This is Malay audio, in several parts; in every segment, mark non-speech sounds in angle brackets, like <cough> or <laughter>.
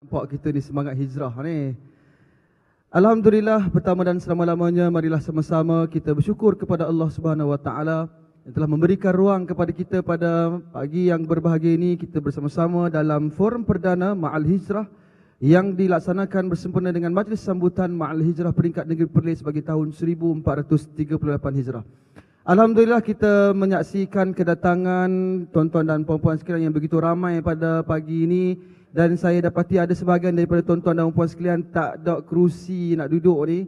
Nampak kita ni semangat hijrah ni. Alhamdulillah pertama dan selama-lamanya marilah sama-sama kita bersyukur kepada Allah Subhanahu Wa Taala yang telah memberikan ruang kepada kita pada pagi yang berbahagia ini kita bersama-sama dalam forum perdana Ma'al Hijrah yang dilaksanakan bersempena dengan majlis sambutan Ma'al Hijrah peringkat negeri Perlis sebagai tahun 1438 Hijrah. Alhamdulillah kita menyaksikan kedatangan tuan-tuan dan puan-puan sekalian yang begitu ramai pada pagi ini dan saya dapati ada sebahagian daripada tuan-tuan dan puan sekalian tak ada kerusi nak duduk ni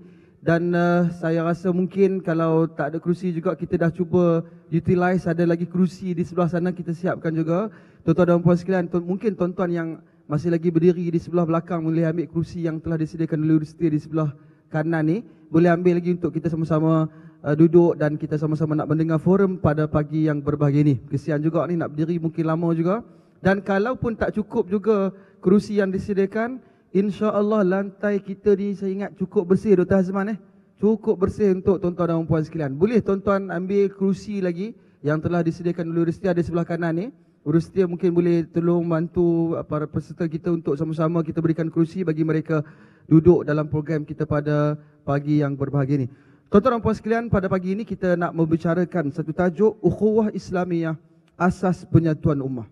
dan uh, saya rasa mungkin kalau tak ada kerusi juga kita dah cuba utilize ada lagi kerusi di sebelah sana kita siapkan juga tuan-tuan dan puan sekalian tu- mungkin tuan-tuan yang masih lagi berdiri di sebelah belakang boleh ambil kerusi yang telah disediakan oleh universiti di sebelah kanan ni boleh ambil lagi untuk kita sama-sama uh, duduk dan kita sama-sama nak mendengar forum pada pagi yang berbahagia ni kesian juga ni nak berdiri mungkin lama juga dan kalaupun tak cukup juga kerusi yang disediakan insya-Allah lantai kita ni saya ingat cukup bersih Dr. Hazman eh cukup bersih untuk tuan-tuan dan puan sekalian boleh tuan-tuan ambil kerusi lagi yang telah disediakan oleh Rusti ada sebelah kanan ni Rusti mungkin boleh tolong bantu para peserta kita untuk sama-sama kita berikan kerusi bagi mereka duduk dalam program kita pada pagi yang berbahagia ni. Tuan-tuan dan puan sekalian, pada pagi ini kita nak membicarakan satu tajuk Ukhuwah Islamiyah Asas Penyatuan Ummah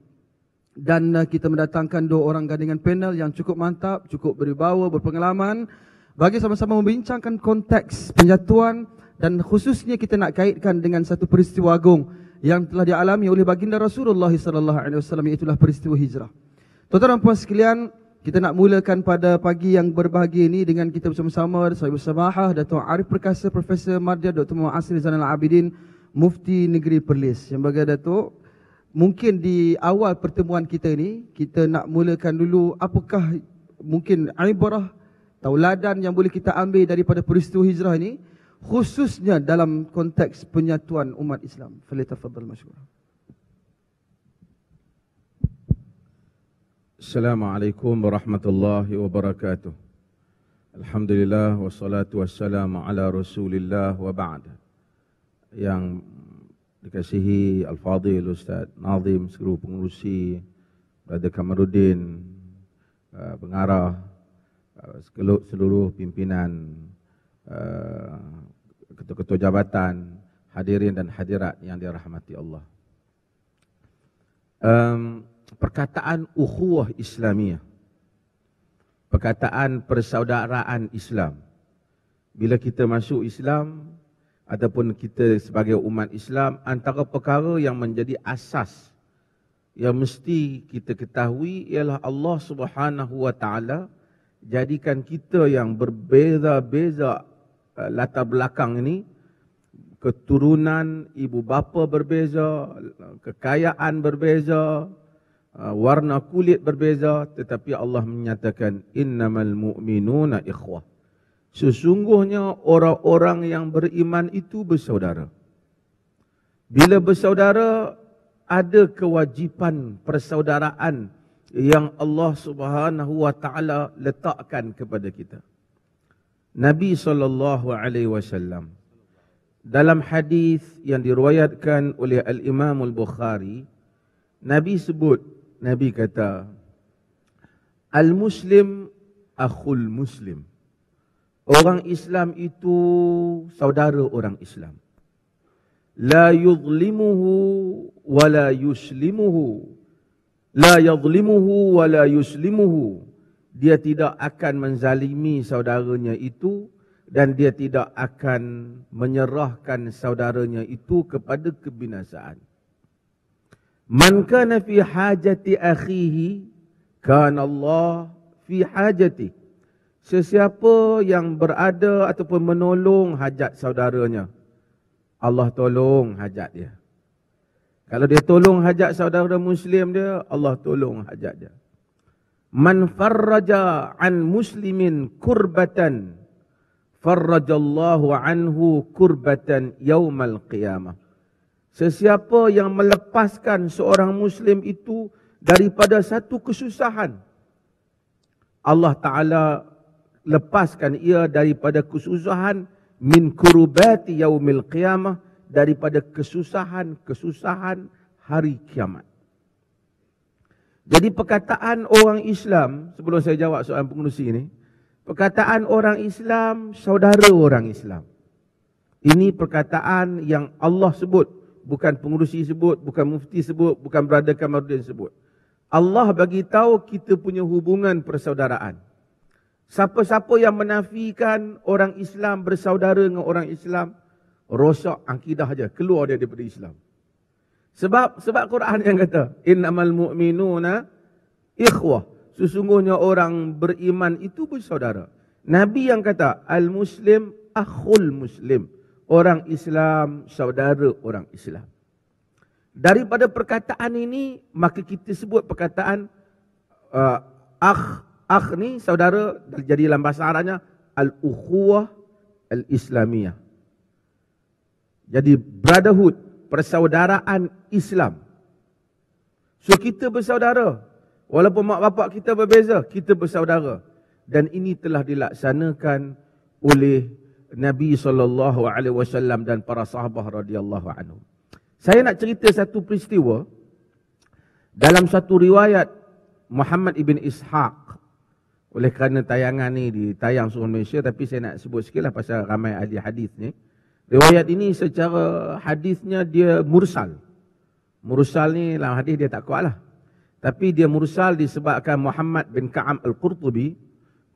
dan uh, kita mendatangkan dua orang gandingan panel yang cukup mantap, cukup beribawa, berpengalaman bagi sama-sama membincangkan konteks penjatuhan dan khususnya kita nak kaitkan dengan satu peristiwa agung yang telah dialami oleh baginda Rasulullah SAW. alaihi peristiwa hijrah. Tuan-tuan dan puan sekalian, kita nak mulakan pada pagi yang berbahagia ini dengan kita bersama-sama Saibu Samahah Dato' Arif Perkasa Profesor Madya Dr. Muhammad Asri Zainal Abidin Mufti Negeri Perlis. Yang bagai Dato' mungkin di awal pertemuan kita ni kita nak mulakan dulu apakah mungkin ibrah tauladan yang boleh kita ambil daripada peristiwa hijrah ini khususnya dalam konteks penyatuan umat Islam. Falitafadhal masyhur. Assalamualaikum warahmatullahi wabarakatuh. Alhamdulillah wassalatu wassalamu ala Rasulillah wa ba'd. Yang dikasihi Al-Fadhil Ustaz Nazim seluruh pengurusi Brother Kamarudin uh, pengarah uh, seluruh pimpinan uh, ketua-ketua jabatan hadirin dan hadirat yang dirahmati Allah um, perkataan ukhuwah Islamiyah perkataan persaudaraan Islam bila kita masuk Islam ataupun kita sebagai umat Islam antara perkara yang menjadi asas yang mesti kita ketahui ialah Allah Subhanahu wa taala jadikan kita yang berbeza-beza eh, latar belakang ini keturunan ibu bapa berbeza kekayaan berbeza eh, warna kulit berbeza tetapi Allah menyatakan innamal mu'minuna ikhwah Sesungguhnya orang-orang yang beriman itu bersaudara. Bila bersaudara ada kewajipan persaudaraan yang Allah Subhanahu wa taala letakkan kepada kita. Nabi sallallahu alaihi wasallam dalam hadis yang diriwayatkan oleh al-Imam al-Bukhari Nabi sebut Nabi kata al-muslim akhul muslim Orang Islam itu saudara orang Islam. La yuzlimuhu wa la yuslimuhu. La yuzlimuhu wa la yuslimuhu. Dia tidak akan menzalimi saudaranya itu dan dia tidak akan menyerahkan saudaranya itu kepada kebinasaan. Man kana fi hajati akhihi kana Allah fi hajatihi. Sesiapa yang berada ataupun menolong hajat saudaranya. Allah tolong hajat dia. Kalau dia tolong hajat saudara muslim dia, Allah tolong hajat dia. Man farraja an muslimin kurbatan, farrajallahu anhu kurbatan yaumal qiyamah. Sesiapa yang melepaskan seorang muslim itu daripada satu kesusahan, Allah Ta'ala lepaskan ia daripada kesusahan min kurubati yaumil qiyamah daripada kesusahan-kesusahan hari kiamat. Jadi perkataan orang Islam, sebelum saya jawab soalan pengurusi ini, perkataan orang Islam, saudara orang Islam. Ini perkataan yang Allah sebut, bukan pengurusi sebut, bukan mufti sebut, bukan berada kamarudin sebut. Allah bagi tahu kita punya hubungan persaudaraan. Siapa-siapa yang menafikan orang Islam bersaudara dengan orang Islam, rosak akidah saja keluar dia daripada Islam. Sebab sebab Quran yang kata, innamal mu'minuna ikhwah. Sesungguhnya orang beriman itu bersaudara. Nabi yang kata, al-muslim akhul muslim. Orang Islam saudara orang Islam. Daripada perkataan ini, maka kita sebut perkataan uh, akh akh ni saudara jadi dalam bahasa Arabnya al-ukhuwah al-islamiyah. Jadi brotherhood, persaudaraan Islam. So kita bersaudara. Walaupun mak bapak kita berbeza, kita bersaudara. Dan ini telah dilaksanakan oleh Nabi sallallahu alaihi wasallam dan para sahabat radhiyallahu anhu. Saya nak cerita satu peristiwa dalam satu riwayat Muhammad ibn Ishaq oleh kerana tayangan ni ditayang seluruh Malaysia tapi saya nak sebut sikitlah pasal ramai ahli hadis ni. Riwayat ini secara hadisnya dia mursal. Mursal ni dalam hadis dia tak kuatlah. Tapi dia mursal disebabkan Muhammad bin Ka'am Al-Qurtubi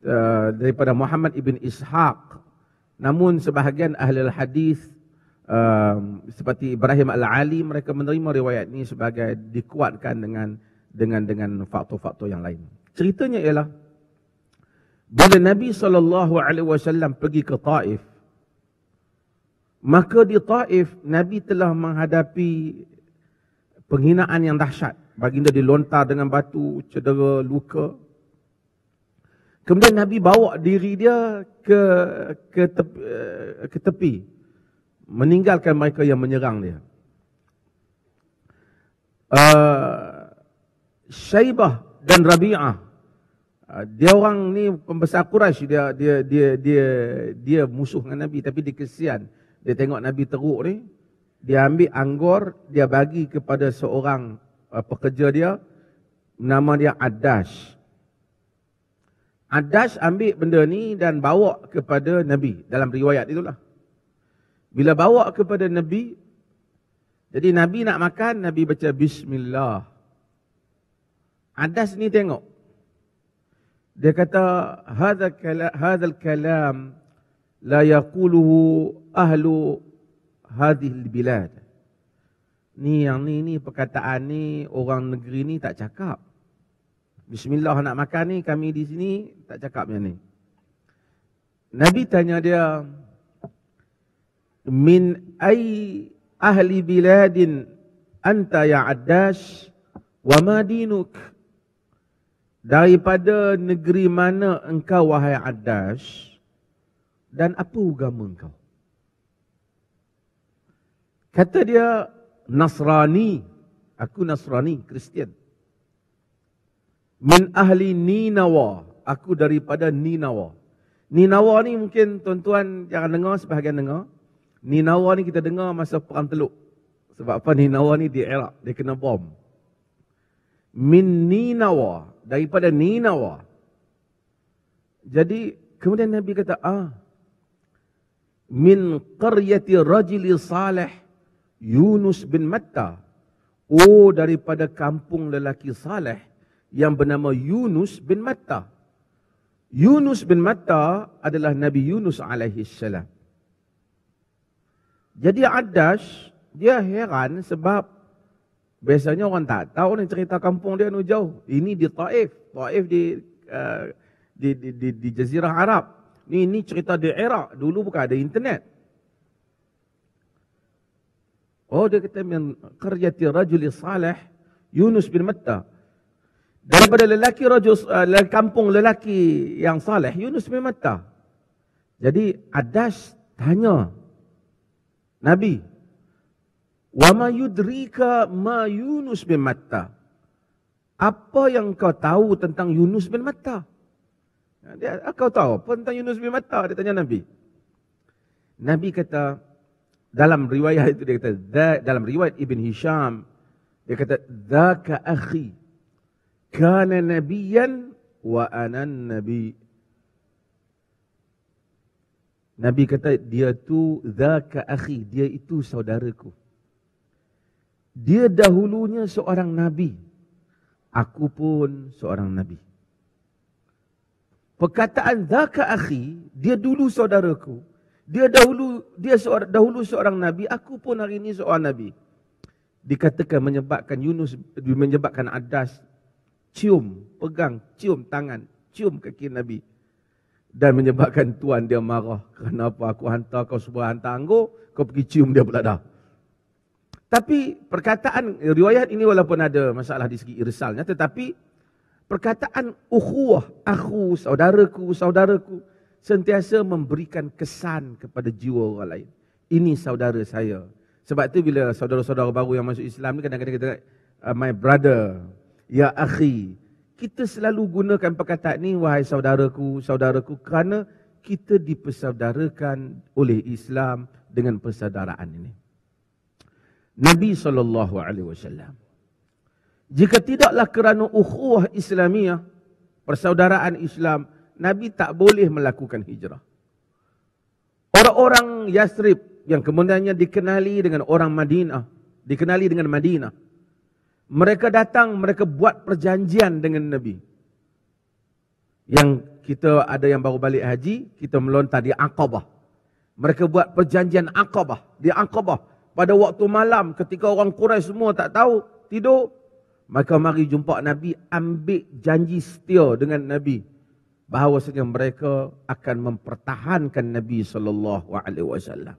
eh, daripada Muhammad ibn Ishaq. Namun sebahagian ahli hadis eh, seperti Ibrahim Al-Ali mereka menerima riwayat ini sebagai dikuatkan dengan dengan dengan faktor-faktor yang lain. Ceritanya ialah bila Nabi saw pergi ke Taif, maka di Taif Nabi telah menghadapi penghinaan yang dahsyat. Baginda dilontar dengan batu, cedera, luka. Kemudian Nabi bawa diri dia ke ke tepi, eh, ke tepi meninggalkan mereka yang menyerang dia. Uh, Syaibah dan Rabi'ah Ah, dia orang ni pembesar Quraisy dia, dia dia dia dia musuh dengan Nabi tapi dia kesian. Dia tengok Nabi teruk ni, dia ambil anggur, dia bagi kepada seorang uh, pekerja dia nama dia Adash. Adash ambil benda ni dan bawa kepada Nabi dalam riwayat itulah. Bila bawa kepada Nabi jadi Nabi nak makan, Nabi baca bismillah. Adas ni tengok, dia kata hadzal kala, hadzal kalam la yaquluhu ahlu hadhihi albilad. Ni yang ni ni perkataan ni orang negeri ni tak cakap. Bismillah nak makan ni kami di sini tak cakap yang ni. Nabi tanya dia min ai ahli biladin anta ya addash wa madinuk." daripada negeri mana engkau wahai Adas dan apa agama engkau? Kata dia Nasrani. Aku Nasrani, Kristian. Min ahli Ninawa. Aku daripada Ninawa. Ninawa ni mungkin tuan-tuan jangan dengar, sebahagian dengar. Ninawa ni kita dengar masa Perang Teluk. Sebab apa Ninawa ni di Iraq, dia kena bom. Min Ninawa, daripada Ninawa. Jadi kemudian Nabi kata, ah, min qaryati rajuli salih Yunus bin Matta. Oh daripada kampung lelaki salih yang bernama Yunus bin Matta. Yunus bin Matta adalah Nabi Yunus alaihi salam. Jadi Adas dia heran sebab Biasanya orang tak tahu ni cerita kampung dia ni jauh. Ini di Taif. Taif di, uh, di, di, di, di Jazirah Arab. Ini, ini cerita di Iraq. Dulu bukan ada internet. Oh dia kata min qaryati rajuli salih Yunus bin Matta. Daripada lelaki rajus, eh, lelaki kampung lelaki yang salih Yunus bin Matta. Jadi Adas tanya Nabi, Wa ma yudrika ma Yunus bin Matta. Apa yang kau tahu tentang Yunus bin Matta? Ya, dia, ah, kau tahu apa tentang Yunus bin Matta? Dia tanya Nabi. Nabi kata, dalam riwayat itu dia kata, dalam riwayat Ibn Hisham, dia kata, Dhaka akhi, kana nabiyan wa anan nabi. Nabi kata, dia tu, Dhaka akhi, dia itu saudaraku dia dahulunya seorang nabi aku pun seorang nabi perkataan zaka akhi dia dulu saudaraku dia dahulu dia seorang dahulu seorang nabi aku pun hari ini seorang nabi dikatakan menyebabkan Yunus menyebabkan Adas cium pegang cium tangan cium kaki nabi dan menyebabkan Tuhan dia marah kenapa aku hantar kau sebuah hantar anggur kau pergi cium dia pula dah tapi perkataan riwayat ini walaupun ada masalah di segi irsalnya tetapi perkataan ukhuwah, aku, saudaraku, saudaraku sentiasa memberikan kesan kepada jiwa orang lain. Ini saudara saya. Sebab tu bila saudara-saudara baru yang masuk Islam ni kadang-kadang kita ah, my brother, ya akhi. Kita selalu gunakan perkataan ni wahai saudaraku, saudaraku kerana kita dipersaudarakan oleh Islam dengan persaudaraan ini. Nabi saw. Jika tidaklah kerana ukhuwah Islamiah, persaudaraan Islam, Nabi tak boleh melakukan hijrah. Orang-orang Yasrib yang kemudiannya dikenali dengan orang Madinah, dikenali dengan Madinah. Mereka datang, mereka buat perjanjian dengan Nabi. Yang kita ada yang baru balik haji, kita melontar di Aqabah. Mereka buat perjanjian Aqabah, di Aqabah pada waktu malam ketika orang Quraisy semua tak tahu tidur maka mari jumpa Nabi ambil janji setia dengan Nabi bahawa bahawasanya mereka akan mempertahankan Nabi sallallahu alaihi wasallam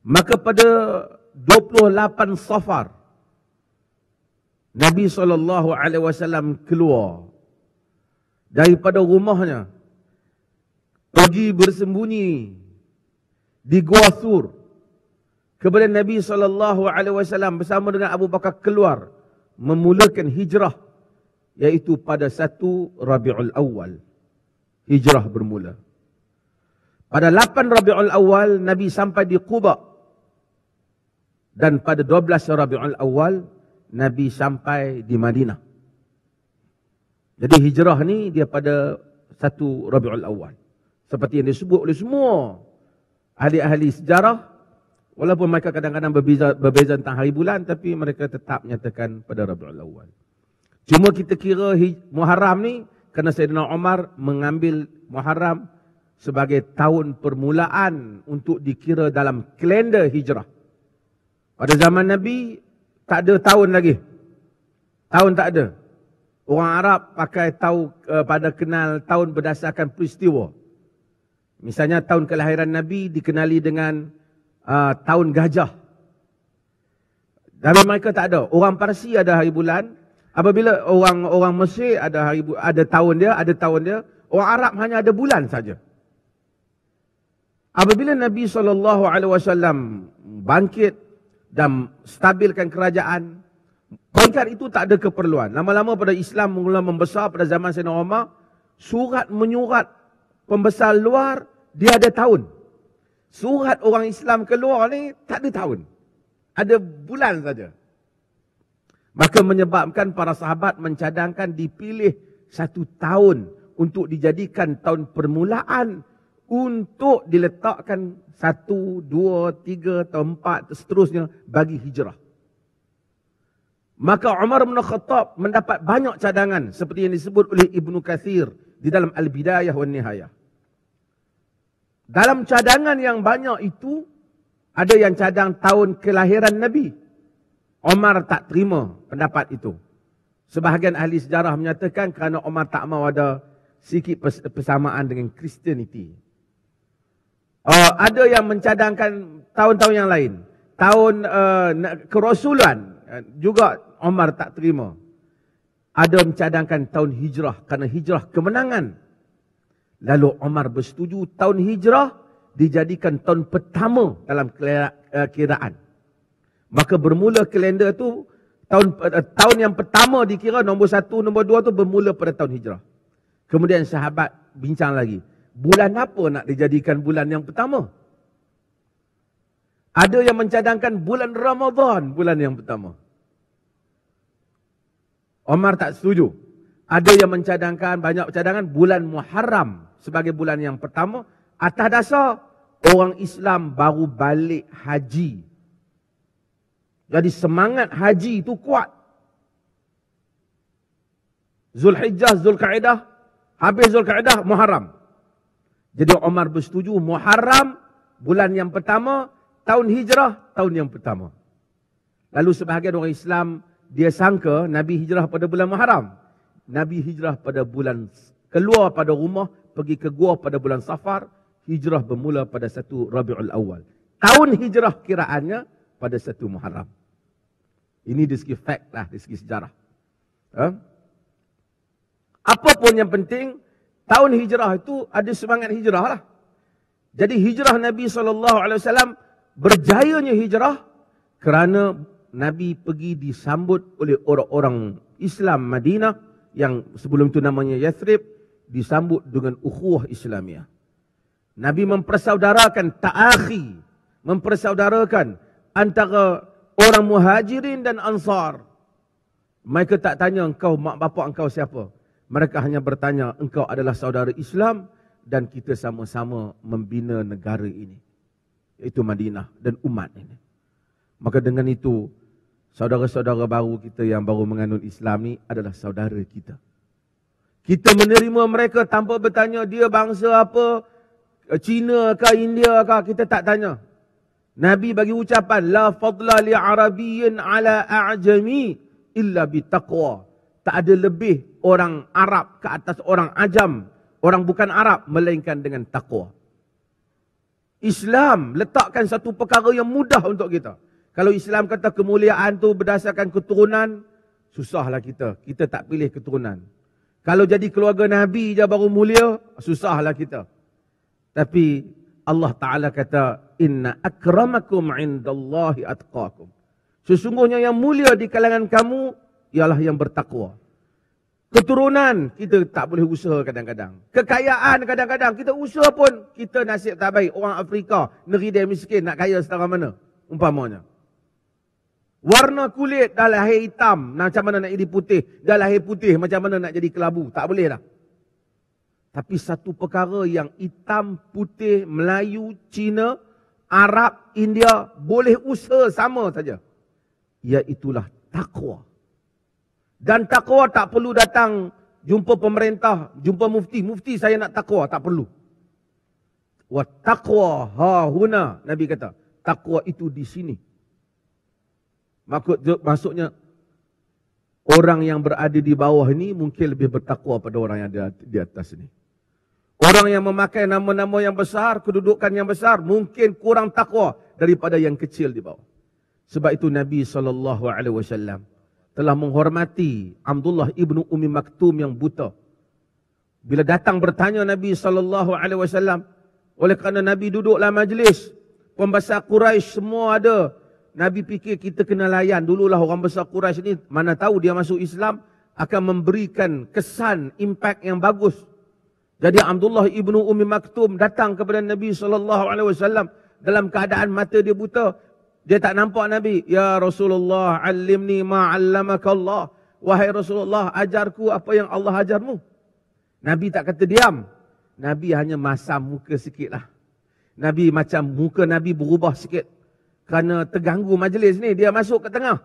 maka pada 28 Safar Nabi sallallahu alaihi wasallam keluar daripada rumahnya pergi bersembunyi di Gua Sur kepada Nabi saw bersama dengan Abu Bakar keluar memulakan hijrah iaitu pada satu Rabiul Awal hijrah bermula. Pada 8 Rabiul Awal Nabi sampai di Quba dan pada 12 Rabiul Awal Nabi sampai di Madinah. Jadi hijrah ni dia pada satu Rabiul Awal. Seperti yang disebut oleh semua ahli-ahli sejarah Walaupun mereka kadang-kadang berbeza, berbeza tentang hari bulan, tapi mereka tetap menyatakan pada Rabiul Awal. Cuma kita kira Muharram ni, kerana Sayyidina Omar mengambil Muharram sebagai tahun permulaan untuk dikira dalam kalender hijrah. Pada zaman Nabi, tak ada tahun lagi. Tahun tak ada. Orang Arab pakai tahu uh, pada kenal tahun berdasarkan peristiwa. Misalnya tahun kelahiran Nabi dikenali dengan uh, tahun gajah. Tapi mereka tak ada. Orang Parsi ada hari bulan. Apabila orang orang Mesir ada hari ada tahun dia, ada tahun dia. Orang Arab hanya ada bulan saja. Apabila Nabi saw bangkit dan stabilkan kerajaan, pangkat itu tak ada keperluan. Lama-lama pada Islam mula membesar pada zaman Sayyidina Umar, surat menyurat pembesar luar dia ada tahun surat orang Islam keluar ni tak ada tahun. Ada bulan saja. Maka menyebabkan para sahabat mencadangkan dipilih satu tahun untuk dijadikan tahun permulaan untuk diletakkan satu, dua, tiga atau empat seterusnya bagi hijrah. Maka Umar bin Khattab mendapat banyak cadangan seperti yang disebut oleh Ibnu Kathir di dalam Al-Bidayah wa Nihayah. Dalam cadangan yang banyak itu, ada yang cadang tahun kelahiran Nabi. Omar tak terima pendapat itu. Sebahagian ahli sejarah menyatakan kerana Omar tak mahu ada sikit persamaan dengan Kristianiti. Uh, ada yang mencadangkan tahun-tahun yang lain. Tahun uh, kerosulan uh, juga Omar tak terima. Ada mencadangkan tahun hijrah kerana hijrah kemenangan. Lalu Omar bersetuju tahun hijrah dijadikan tahun pertama dalam eh, kiraan. Maka bermula kalender tu tahun uh, tahun yang pertama dikira nombor satu, nombor dua tu bermula pada tahun hijrah. Kemudian sahabat bincang lagi. Bulan apa nak dijadikan bulan yang pertama? Ada yang mencadangkan bulan Ramadhan bulan yang pertama. Omar tak setuju. Ada yang mencadangkan, banyak cadangan bulan Muharram sebagai bulan yang pertama atas dasar orang Islam baru balik haji. Jadi semangat haji itu kuat. Zulhijjah, Zulkaidah, habis Zulkaidah, Muharram. Jadi Omar bersetuju Muharram bulan yang pertama, tahun hijrah tahun yang pertama. Lalu sebahagian orang Islam dia sangka Nabi hijrah pada bulan Muharram. Nabi hijrah pada bulan keluar pada rumah pergi ke gua pada bulan Safar, hijrah bermula pada satu Rabiul Awal. Tahun hijrah kiraannya pada satu Muharram. Ini dari segi fact lah, dari segi sejarah. Ha? Apa pun yang penting, tahun hijrah itu ada semangat hijrah lah. Jadi hijrah Nabi SAW berjayanya hijrah kerana Nabi pergi disambut oleh orang-orang Islam Madinah yang sebelum itu namanya Yathrib disambut dengan ukhuwah Islamiah. Nabi mempersaudarakan ta'akhi, mempersaudarakan antara orang muhajirin dan ansar. Mereka tak tanya engkau mak bapak engkau siapa. Mereka hanya bertanya engkau adalah saudara Islam dan kita sama-sama membina negara ini. Iaitu Madinah dan umat ini. Maka dengan itu, saudara-saudara baru kita yang baru menganut Islam ni adalah saudara kita. Kita menerima mereka tanpa bertanya dia bangsa apa, eh, Cina ke India ke, kita tak tanya. Nabi bagi ucapan, La fadla li Arabiyin ala a'jami illa bitaqwa. Tak ada lebih orang Arab ke atas orang ajam. Orang bukan Arab, melainkan dengan taqwa. Islam letakkan satu perkara yang mudah untuk kita. Kalau Islam kata kemuliaan tu berdasarkan keturunan, susahlah kita. Kita tak pilih keturunan. Kalau jadi keluarga Nabi je baru mulia, susahlah kita. Tapi Allah Ta'ala kata, Inna akramakum indallahi atqakum. Sesungguhnya yang mulia di kalangan kamu, ialah yang bertakwa. Keturunan, kita tak boleh usaha kadang-kadang. Kekayaan kadang-kadang, kita usaha pun, kita nasib tak baik. Orang Afrika, negeri dia miskin, nak kaya setara mana? Umpamanya. Warna kulit dah lahir hitam. Macam mana nak jadi putih. Dah lahir putih. Macam mana nak jadi kelabu. Tak boleh dah. Tapi satu perkara yang hitam, putih, Melayu, Cina, Arab, India boleh usaha sama saja. Iaitulah takwa. Dan takwa tak perlu datang jumpa pemerintah, jumpa mufti. Mufti saya nak takwa, tak perlu. Wa takwa ha huna, Nabi kata. Takwa itu di sini. Maksud, maksudnya, orang yang berada di bawah ini mungkin lebih bertakwa pada orang yang ada di atas ini. Orang yang memakai nama-nama yang besar, kedudukan yang besar, mungkin kurang takwa daripada yang kecil di bawah. Sebab itu Nabi SAW telah menghormati Abdullah ibnu Umi Maktum yang buta. Bila datang bertanya Nabi SAW, oleh kerana Nabi duduklah majlis, pembesar Quraisy semua ada Nabi fikir kita kena layan. Dululah orang besar Quraisy ni mana tahu dia masuk Islam akan memberikan kesan, impact yang bagus. Jadi Abdullah ibnu Umi Maktum datang kepada Nabi SAW dalam keadaan mata dia buta. Dia tak nampak Nabi. Ya Rasulullah, alimni ma'allamaka Allah. Wahai Rasulullah, ajarku apa yang Allah ajarmu. Nabi tak kata diam. Nabi hanya masam muka sikit Nabi macam muka Nabi berubah sikit kerana terganggu majlis ni dia masuk ke tengah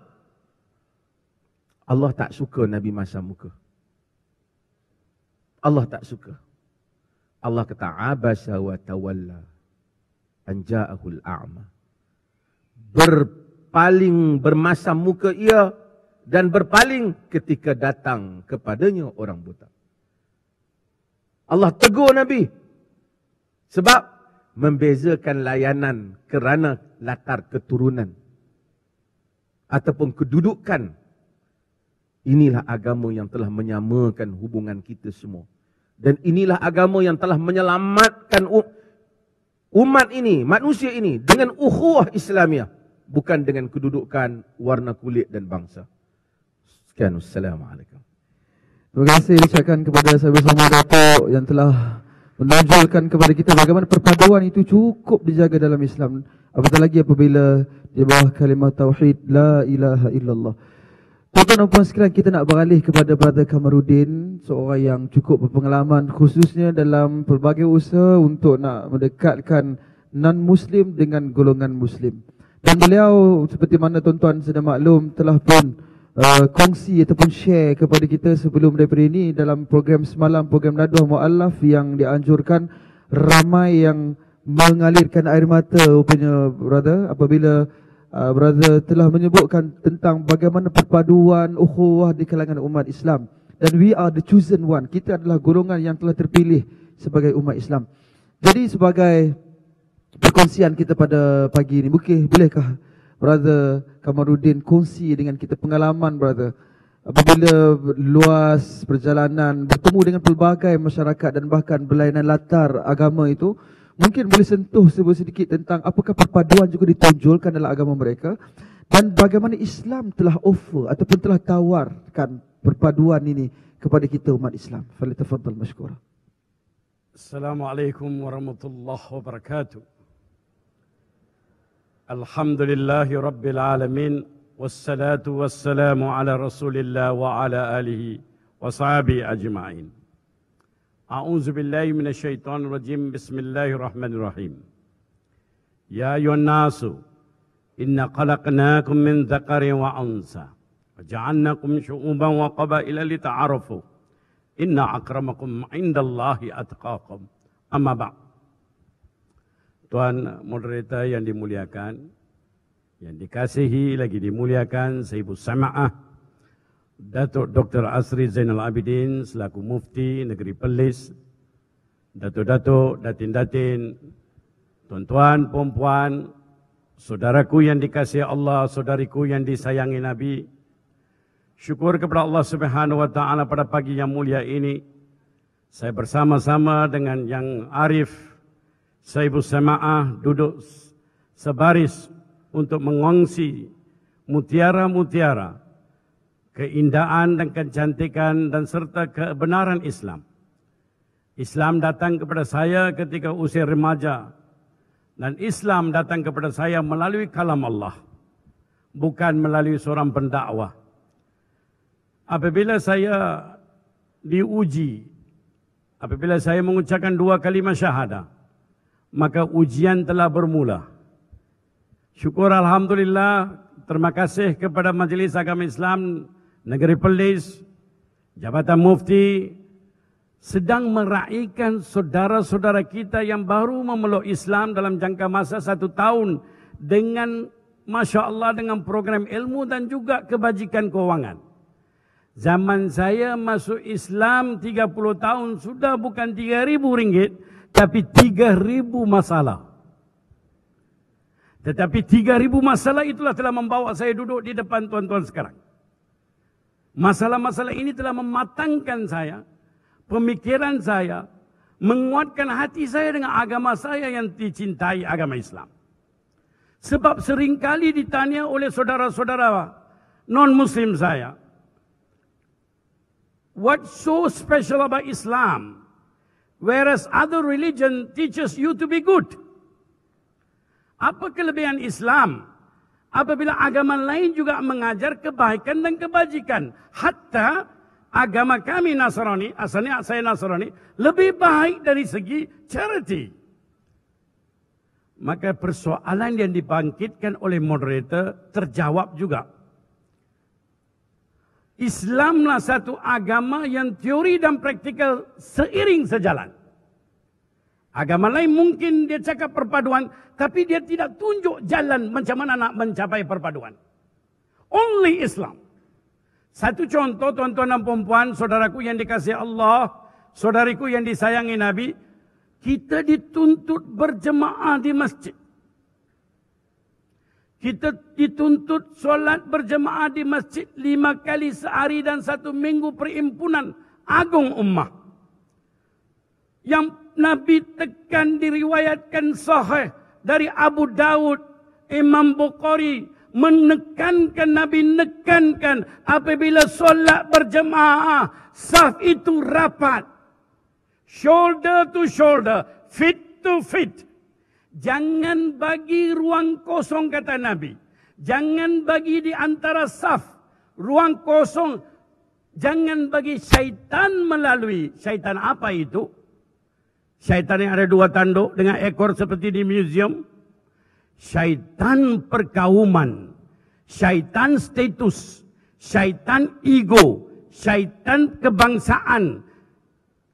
Allah tak suka Nabi masa muka Allah tak suka Allah kata abasa wa tawalla an ja'ahul a'ma berpaling bermasa muka ia dan berpaling ketika datang kepadanya orang buta Allah tegur Nabi sebab membezakan layanan kerana latar keturunan ataupun kedudukan inilah agama yang telah menyamakan hubungan kita semua dan inilah agama yang telah menyelamatkan um, umat ini manusia ini dengan ukhuwah Islamiah bukan dengan kedudukan warna kulit dan bangsa sekian assalamualaikum terima kasih ucapkan kepada sahabat semua datuk yang telah menonjolkan kepada kita bagaimana perpaduan itu cukup dijaga dalam Islam. Apatah lagi apabila di bawah kalimah Tauhid, La ilaha illallah. Tuan-tuan dan puan sekalian, kita nak beralih kepada Brother Kamarudin, seorang yang cukup berpengalaman khususnya dalam pelbagai usaha untuk nak mendekatkan non-Muslim dengan golongan Muslim. Dan beliau, seperti mana tuan-tuan sudah maklum, telah pun uh, kongsi ataupun share kepada kita sebelum daripada ini dalam program semalam program Naduh mualaf yang dianjurkan ramai yang mengalirkan air mata rupanya brother apabila uh, brother telah menyebutkan tentang bagaimana perpaduan ukhuwah di kalangan umat Islam dan we are the chosen one kita adalah golongan yang telah terpilih sebagai umat Islam jadi sebagai perkongsian kita pada pagi ini mungkin bolehkah brother Kamarudin kongsi dengan kita pengalaman brother apabila luas perjalanan bertemu dengan pelbagai masyarakat dan bahkan berlainan latar agama itu mungkin boleh sentuh sedikit tentang apakah perpaduan juga ditunjulkan dalam agama mereka dan bagaimana Islam telah offer ataupun telah tawarkan perpaduan ini kepada kita umat Islam. Fali tafadhal mashkura. Assalamualaikum warahmatullahi wabarakatuh. الحمد لله رب العالمين والصلاة والسلام على رسول الله وعلى آله وصحبه أجمعين أعوذ بالله من الشيطان الرجيم بسم الله الرحمن الرحيم يا أيها الناس إن خلقناكم من ذكر وأنثى وجعلناكم شعوبا وقبائل لتعارفوا إن أكرمكم عند الله أتقاكم أما بعد Tuan Moderator yang dimuliakan, yang dikasihi lagi dimuliakan, Seibu Sama'ah, Datuk Dr. Asri Zainal Abidin selaku Mufti Negeri Perlis, Datuk-Datuk, Datin-Datin, Tuan-tuan, Puan-puan, Saudaraku yang dikasihi Allah, Saudariku yang disayangi Nabi, Syukur kepada Allah Subhanahu Wa Taala pada pagi yang mulia ini, saya bersama-sama dengan yang arif, Saibu Sama'ah duduk sebaris untuk mengongsi mutiara-mutiara keindahan dan kecantikan dan serta kebenaran Islam. Islam datang kepada saya ketika usia remaja dan Islam datang kepada saya melalui kalam Allah bukan melalui seorang pendakwa. Apabila saya diuji, apabila saya mengucapkan dua kalimah syahadah, maka ujian telah bermula. Syukur Alhamdulillah, terima kasih kepada Majlis Agama Islam Negeri Perlis, Jabatan Mufti, sedang meraihkan saudara-saudara kita yang baru memeluk Islam dalam jangka masa satu tahun dengan Masya Allah dengan program ilmu dan juga kebajikan kewangan. Zaman saya masuk Islam 30 tahun sudah bukan 3000 ringgit, tapi 3000 masalah tetapi 3000 masalah itulah telah membawa saya duduk di depan tuan-tuan sekarang masalah-masalah ini telah mematangkan saya pemikiran saya menguatkan hati saya dengan agama saya yang dicintai agama Islam sebab seringkali ditanya oleh saudara-saudara non muslim saya what so special about islam whereas other religion teaches you to be good. Apa kelebihan Islam apabila agama lain juga mengajar kebaikan dan kebajikan? Hatta agama kami Nasrani, asalnya saya Nasrani, lebih baik dari segi charity. Maka persoalan yang dibangkitkan oleh moderator terjawab juga. Islamlah satu agama yang teori dan praktikal seiring sejalan. Agama lain mungkin dia cakap perpaduan, tapi dia tidak tunjuk jalan macam mana nak mencapai perpaduan. Only Islam. Satu contoh tuan-tuan dan perempuan, saudaraku yang dikasih Allah, saudariku yang disayangi Nabi, kita dituntut berjemaah di masjid. Kita dituntut solat berjemaah di masjid lima kali sehari dan satu minggu perimpunan agung ummah. Yang Nabi tekan diriwayatkan sahih dari Abu Dawud Imam Bukhari menekankan Nabi nekankan apabila solat berjemaah sah itu rapat. Shoulder to shoulder, fit to fit. Jangan bagi ruang kosong kata Nabi. Jangan bagi di antara saf ruang kosong. Jangan bagi syaitan melalui. Syaitan apa itu? Syaitan yang ada dua tanduk dengan ekor seperti di museum. Syaitan perkauman. Syaitan status. Syaitan ego. Syaitan kebangsaan.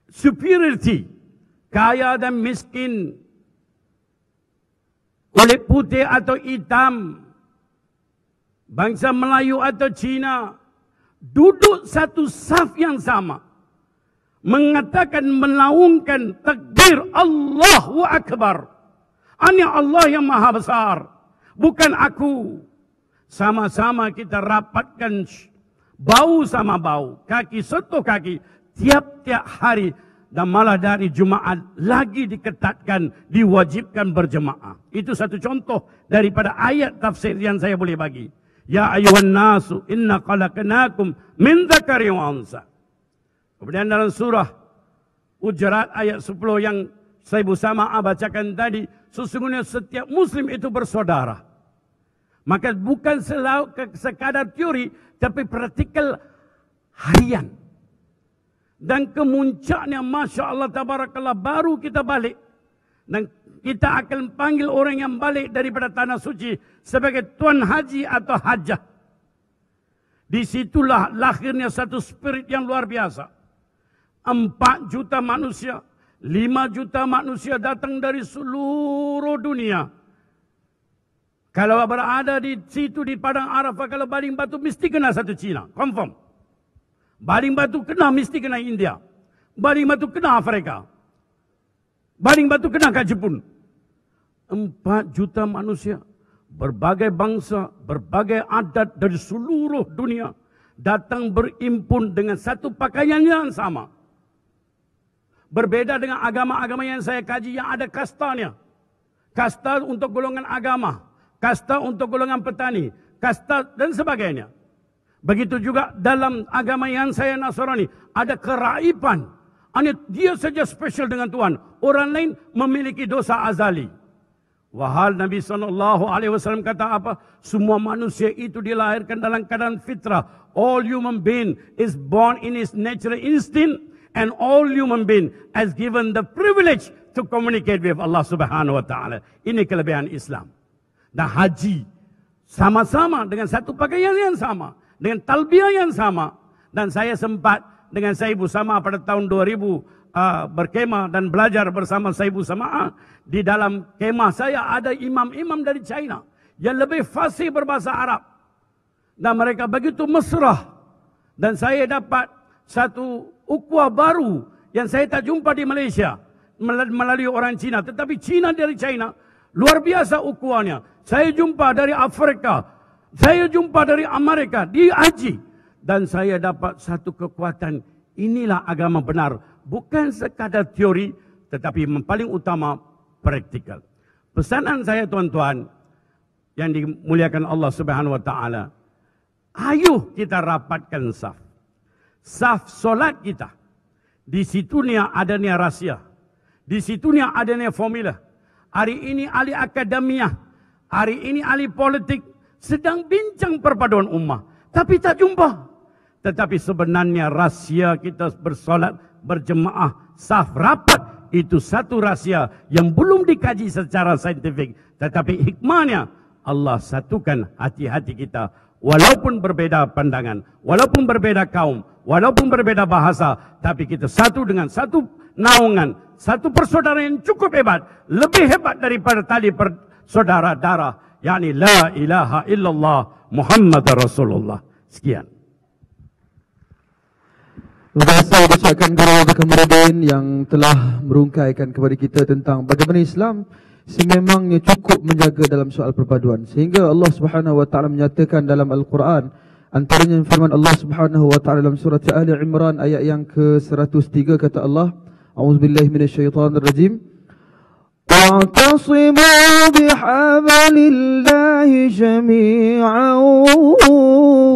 Superiority. Kaya dan miskin kulit putih atau hitam, bangsa Melayu atau Cina, duduk satu saf yang sama, mengatakan melaungkan takbir Allahu Akbar. Hanya Allah yang maha besar, bukan aku. Sama-sama kita rapatkan bau sama bau, kaki sentuh kaki, tiap-tiap hari dan malah dari Jumaat lagi diketatkan, diwajibkan berjemaah. Itu satu contoh daripada ayat tafsir yang saya boleh bagi. Ya ayuhan nasu inna qalaqnakum min dzakari wa unsa. Kemudian dalam surah Ujarat ayat 10 yang saya bersama bacakan tadi, sesungguhnya setiap muslim itu bersaudara. Maka bukan sekadar teori, tapi praktikal harian dan kemuncaknya Masya Allah Tabarakallah baru kita balik dan kita akan panggil orang yang balik daripada tanah suci sebagai tuan haji atau hajah disitulah lahirnya satu spirit yang luar biasa Empat juta manusia lima juta manusia datang dari seluruh dunia kalau berada di situ di padang Arafah kalau baling batu mesti kena satu Cina confirm Baling batu kena mesti kena India. Baling batu kena Afrika. Baling batu kena ke Jepun. Empat juta manusia berbagai bangsa, berbagai adat dari seluruh dunia datang berimpun dengan satu pakaian yang sama. Berbeda dengan agama-agama yang saya kaji yang ada kastanya. Kasta untuk golongan agama, kasta untuk golongan petani, kasta dan sebagainya. Begitu juga dalam agama yang saya Nasrani ada keraipan. Ani dia saja special dengan Tuhan. Orang lain memiliki dosa azali. Wahal Nabi sallallahu alaihi wasallam kata apa? Semua manusia itu dilahirkan dalam keadaan fitrah. All human being is born in his natural instinct and all human being has given the privilege to communicate with Allah Subhanahu wa taala. Ini kelebihan Islam. Dan haji sama-sama dengan satu pakaian yang sama dengan talbiyah yang sama dan saya sempat dengan Saibu Sama pada tahun 2000 uh, berkemah dan belajar bersama Saibu Sama uh, di dalam kemah saya ada imam-imam dari China yang lebih fasih berbahasa Arab dan mereka begitu mesra dan saya dapat satu ukhuwah baru yang saya tak jumpa di Malaysia melalui orang China tetapi China dari China luar biasa ukhuwahnya saya jumpa dari Afrika saya jumpa dari Amerika di Aji dan saya dapat satu kekuatan. Inilah agama benar, bukan sekadar teori tetapi yang paling utama praktikal. Pesanan saya tuan-tuan yang dimuliakan Allah Subhanahu wa taala. Ayuh kita rapatkan saf. Saf solat kita. Di situ ni ada ni rahsia. Di situ ni ada ni formula. Hari ini ahli akademia. Hari ini ahli politik sedang bincang perpaduan ummah. Tapi tak jumpa. Tetapi sebenarnya rahsia kita bersolat berjemaah saf rapat itu satu rahsia yang belum dikaji secara saintifik. Tetapi hikmahnya Allah satukan hati-hati kita. Walaupun berbeda pandangan, walaupun berbeda kaum, walaupun berbeda bahasa. Tapi kita satu dengan satu naungan, satu persaudaraan yang cukup hebat. Lebih hebat daripada tali persaudaraan darah yakni la ilaha illallah Muhammad Rasulullah. Sekian. Terima kasih ucapkan guru Abdul yang telah merungkaikan kepada kita tentang bagaimana Islam sememangnya cukup menjaga dalam soal perpaduan sehingga Allah Subhanahu wa taala menyatakan dalam al-Quran antaranya firman Allah Subhanahu wa taala dalam surah Ali Imran ayat yang ke-103 kata Allah A'udzu billahi minasyaitonir rajim واعتصموا بحبل الله جميعا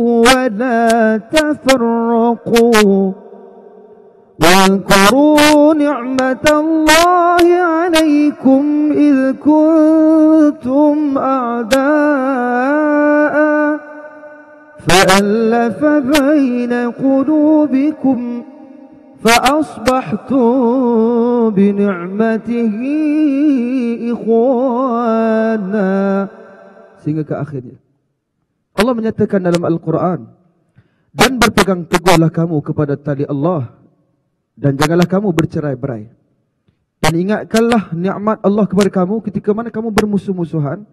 ولا تفرقوا واذكروا نعمة الله عليكم إذ كنتم أعداء فألف بين قلوبكم فأصبحت بنعمته إخوانا sehingga ke akhirnya Allah menyatakan dalam Al-Quran dan berpegang teguhlah kamu kepada tali Allah dan janganlah kamu bercerai-berai dan ingatkanlah nikmat Allah kepada kamu ketika mana kamu bermusuh-musuhan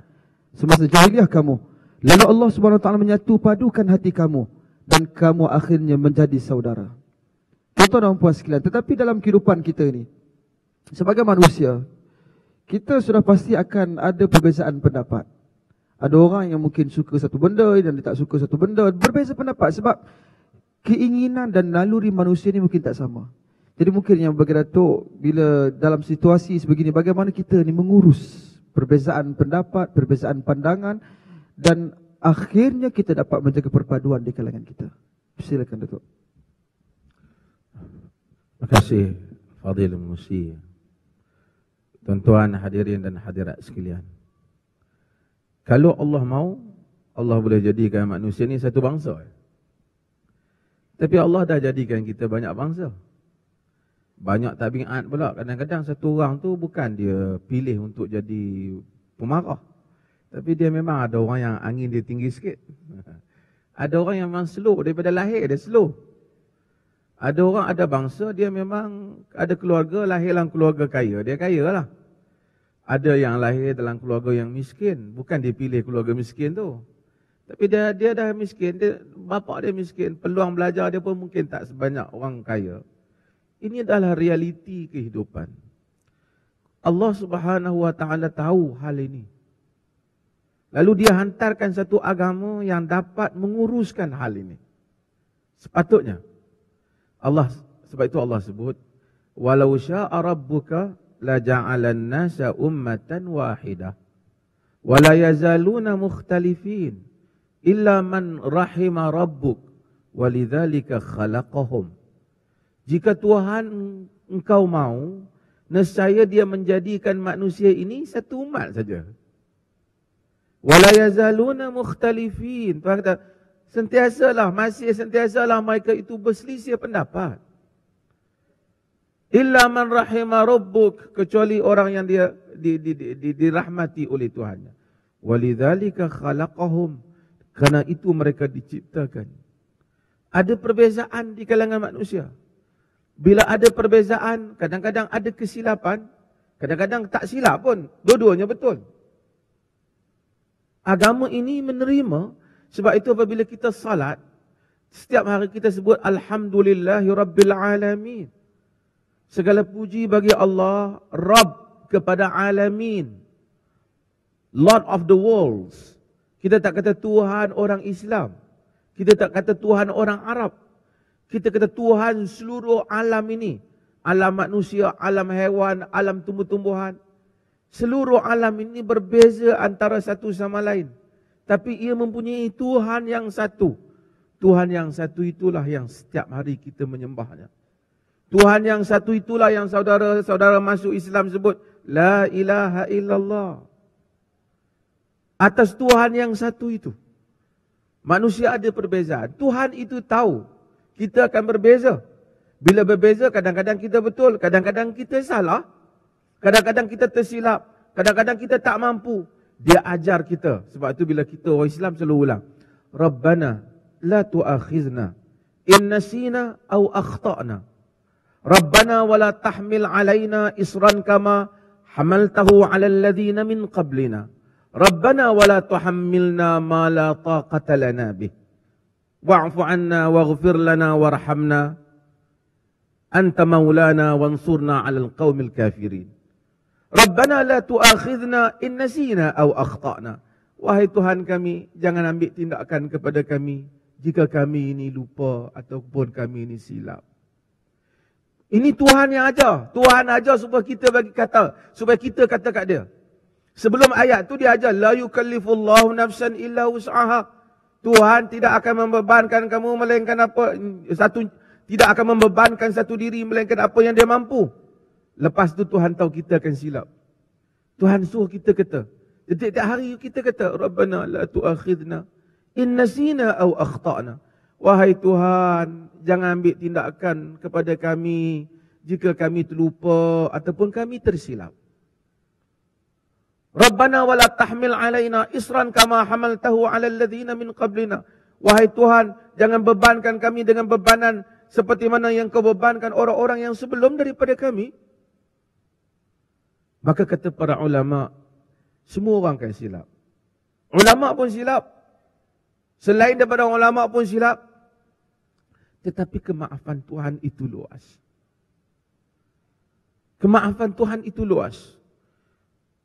semasa jahiliah kamu lalu Allah Subhanahu taala menyatu padukan hati kamu dan kamu akhirnya menjadi saudara tuan-tuan dan puan sekalian, tetapi dalam kehidupan kita ni sebagai manusia, kita sudah pasti akan ada perbezaan pendapat. Ada orang yang mungkin suka satu benda dan dia tak suka satu benda, berbeza pendapat sebab keinginan dan naluri manusia ni mungkin tak sama. Jadi mungkin yang bagi Datuk, bila dalam situasi sebegini, bagaimana kita ni mengurus perbezaan pendapat, perbezaan pandangan dan akhirnya kita dapat menjaga perpaduan di kalangan kita. Silakan Datuk. Terima kasih Fadil Musi. Tuan-tuan hadirin dan hadirat sekalian. Kalau Allah mahu, Allah boleh jadikan manusia ni satu bangsa. Eh. Tapi Allah dah jadikan kita banyak bangsa. Banyak tabiat pula. Kadang-kadang satu orang tu bukan dia pilih untuk jadi pemarah. Tapi dia memang ada orang yang angin dia tinggi sikit. <laughs> Ada orang yang memang slow daripada lahir dia slow. Ada orang ada bangsa dia memang ada keluarga lahir dalam keluarga kaya, dia kaya lah. Ada yang lahir dalam keluarga yang miskin, bukan dipilih keluarga miskin tu. Tapi dia dia dah miskin, dia, bapa dia miskin, peluang belajar dia pun mungkin tak sebanyak orang kaya. Ini adalah realiti kehidupan. Allah Subhanahu Wa Taala tahu hal ini. Lalu dia hantarkan satu agama yang dapat menguruskan hal ini. Sepatutnya Allah sebab itu Allah sebut walau syaa rabbuka la ja'alan nasa ummatan wahidah wa la yazaluna mukhtalifin illa man rahima rabbuk walidzalika khalaqahum jika Tuhan engkau mau nescaya dia menjadikan manusia ini satu umat saja wala yazaluna mukhtalifin Tuhan kata sentiasalah masih sentiasalah mereka itu berselisih pendapat illa man rahima rabbuk kecuali orang yang dia di, di, di, di, dirahmati oleh Tuhannya walidzalika khalaqahum kerana itu mereka diciptakan ada perbezaan di kalangan manusia bila ada perbezaan kadang-kadang ada kesilapan kadang-kadang tak silap pun dua-duanya betul agama ini menerima sebab itu apabila kita salat, setiap hari kita sebut alamin. Segala puji bagi Allah, Rabb kepada alamin. Lord of the worlds. Kita tak kata Tuhan orang Islam. Kita tak kata Tuhan orang Arab. Kita kata Tuhan seluruh alam ini. Alam manusia, alam hewan, alam tumbuh-tumbuhan. Seluruh alam ini berbeza antara satu sama lain tapi ia mempunyai Tuhan yang satu. Tuhan yang satu itulah yang setiap hari kita menyembahnya. Tuhan yang satu itulah yang saudara-saudara masuk Islam sebut la ilaha illallah. Atas Tuhan yang satu itu. Manusia ada perbezaan. Tuhan itu tahu kita akan berbeza. Bila berbeza kadang-kadang kita betul, kadang-kadang kita salah. Kadang-kadang kita tersilap, kadang-kadang kita tak mampu, dia ajar kita. Sebab itu bila kita orang Islam selalu ulang. Rabbana la tu'akhizna in nasina au akhtana. Rabbana wala tahmil alaina isran kama hamaltahu ala alladhina min qablina. Rabbana wala tuhammilna ma la taqata lana bih. Wa'fu anna waghfir lana warhamna. Anta maulana wansurna ala alqawmil kafirin. Rabbana la tuakhidna in nasina aw akhtana. Wahai Tuhan kami, jangan ambil tindakan kepada kami jika kami ini lupa ataupun kami ini silap. Ini Tuhan yang ajar. Tuhan ajar supaya kita bagi kata, supaya kita kata kat dia. Sebelum ayat tu dia ajar la yukallifullahu nafsan illa wus'aha. Tuhan tidak akan membebankan kamu melainkan apa satu tidak akan membebankan satu diri melainkan apa yang dia mampu. Lepas tu Tuhan tahu kita akan silap. Tuhan suruh kita kata. Setiap hari kita kata, Rabbana la tu'akhidna in nasina au akhtana. Wahai Tuhan, jangan ambil tindakan kepada kami jika kami terlupa ataupun kami tersilap. Rabbana wala tahmil alaina isran kama hamaltahu ala alladhina min qablina. Wahai Tuhan, jangan bebankan kami dengan bebanan seperti mana yang kau bebankan orang-orang yang sebelum daripada kami. Maka kata para ulama, semua orang akan silap. Ulama pun silap. Selain daripada ulama pun silap. Tetapi kemaafan Tuhan itu luas. Kemaafan Tuhan itu luas.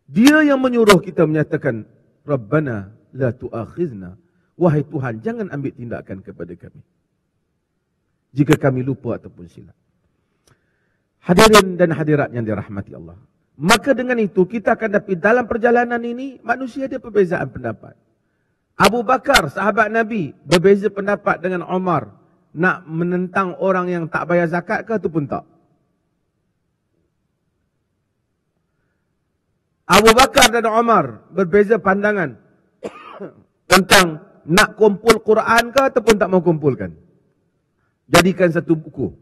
Dia yang menyuruh kita menyatakan, Rabbana la tu'akhizna. Wahai Tuhan, jangan ambil tindakan kepada kami. Jika kami lupa ataupun silap. Hadirin dan hadirat yang dirahmati Allah. Maka dengan itu kita akan dapat dalam perjalanan ini manusia ada perbezaan pendapat. Abu Bakar sahabat Nabi berbeza pendapat dengan Omar nak menentang orang yang tak bayar zakat ke ataupun tak. Abu Bakar dan Omar berbeza pandangan <coughs> tentang nak kumpul Quran ke ataupun tak mau kumpulkan. Jadikan satu buku.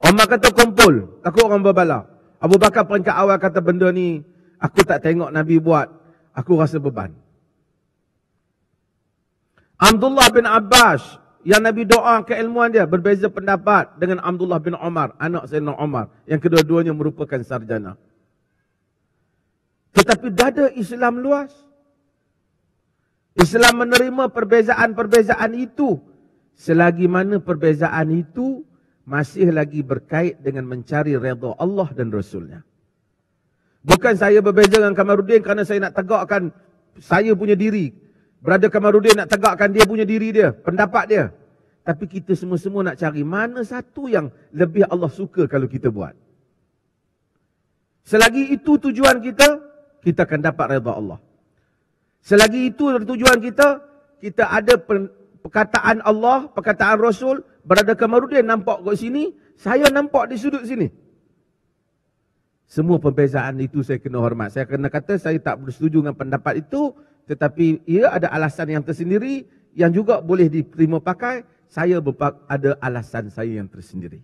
Omar kata kumpul, takut orang berbalah. Abu Bakar peringkat awal kata benda ni aku tak tengok Nabi buat, aku rasa beban. Abdullah bin Abbas yang Nabi doa keilmuan dia berbeza pendapat dengan Abdullah bin Omar, anak Sayyidina Omar yang kedua-duanya merupakan sarjana. Tetapi dada Islam luas. Islam menerima perbezaan-perbezaan itu selagi mana perbezaan itu masih lagi berkait dengan mencari redha Allah dan Rasulnya. Bukan saya berbeza dengan Kamarudin kerana saya nak tegakkan saya punya diri. Brother Kamarudin nak tegakkan dia punya diri dia, pendapat dia. Tapi kita semua-semua nak cari mana satu yang lebih Allah suka kalau kita buat. Selagi itu tujuan kita, kita akan dapat redha Allah. Selagi itu tujuan kita, kita ada perkataan Allah, perkataan Rasul, Berada Kamarudin nampak kat sini, saya nampak di sudut sini. Semua perbezaan itu saya kena hormat. Saya kena kata saya tak bersetuju dengan pendapat itu, tetapi ia ada alasan yang tersendiri yang juga boleh diterima pakai. Saya ada alasan saya yang tersendiri.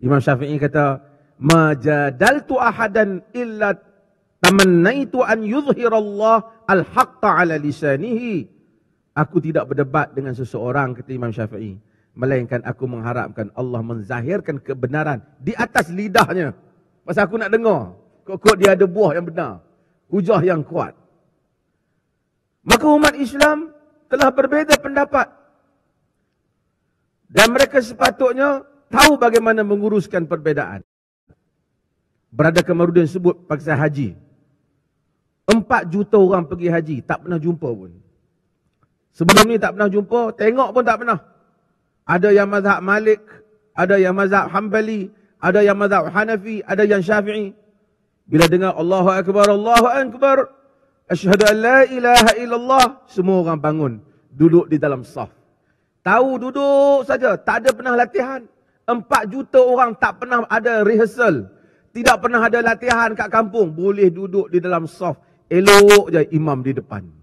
Imam Syafi'i kata, "Majadaltu ahadan illa tamannaitu an yuzhira Allah al-haqqa 'ala lisanihi." Aku tidak berdebat dengan seseorang kata Imam Syafi'i. Melainkan aku mengharapkan Allah menzahirkan kebenaran di atas lidahnya. Masa aku nak dengar. Kok-kok dia ada buah yang benar. Hujah yang kuat. Maka umat Islam telah berbeza pendapat. Dan mereka sepatutnya tahu bagaimana menguruskan perbezaan. Berada kemarudin sebut paksa haji. Empat juta orang pergi haji. Tak pernah jumpa pun. Sebelum ni tak pernah jumpa, tengok pun tak pernah. Ada yang mazhab Malik, ada yang mazhab Hanbali, ada yang mazhab Hanafi, ada yang Syafi'i. Bila dengar Allahu Akbar, Allahu Akbar, Ashadu an la ilaha illallah, semua orang bangun, duduk di dalam saf. Tahu duduk saja, tak ada pernah latihan. Empat juta orang tak pernah ada rehearsal. Tidak pernah ada latihan kat kampung. Boleh duduk di dalam saf. Elok je imam di depan.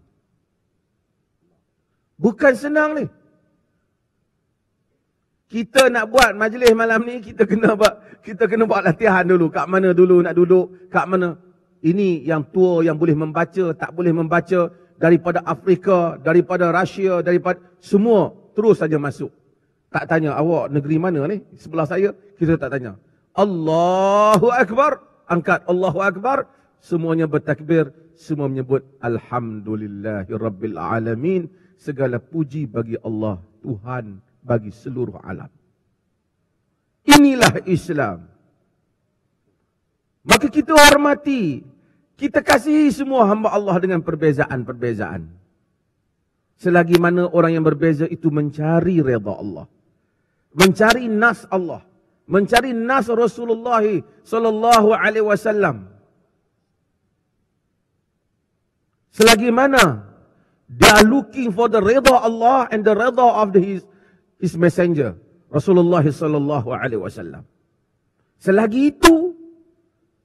Bukan senang ni. Kita nak buat majlis malam ni, kita kena buat kita kena buat latihan dulu. Kat mana dulu nak duduk, kat mana. Ini yang tua yang boleh membaca, tak boleh membaca. Daripada Afrika, daripada Rusia, daripada semua terus saja masuk. Tak tanya awak negeri mana ni, sebelah saya, kita tak tanya. Allahu Akbar, angkat Allahu Akbar. Semuanya bertakbir, semua menyebut Alhamdulillahi Rabbil Alamin segala puji bagi Allah Tuhan bagi seluruh alam. Inilah Islam. Maka kita hormati, kita kasihi semua hamba Allah dengan perbezaan-perbezaan. Selagi mana orang yang berbeza itu mencari redha Allah. Mencari nas Allah. Mencari nas Rasulullah sallallahu alaihi wasallam. Selagi mana They are looking for the redha Allah and the redha of the, his, his messenger. Rasulullah sallallahu alaihi wasallam. Selagi itu,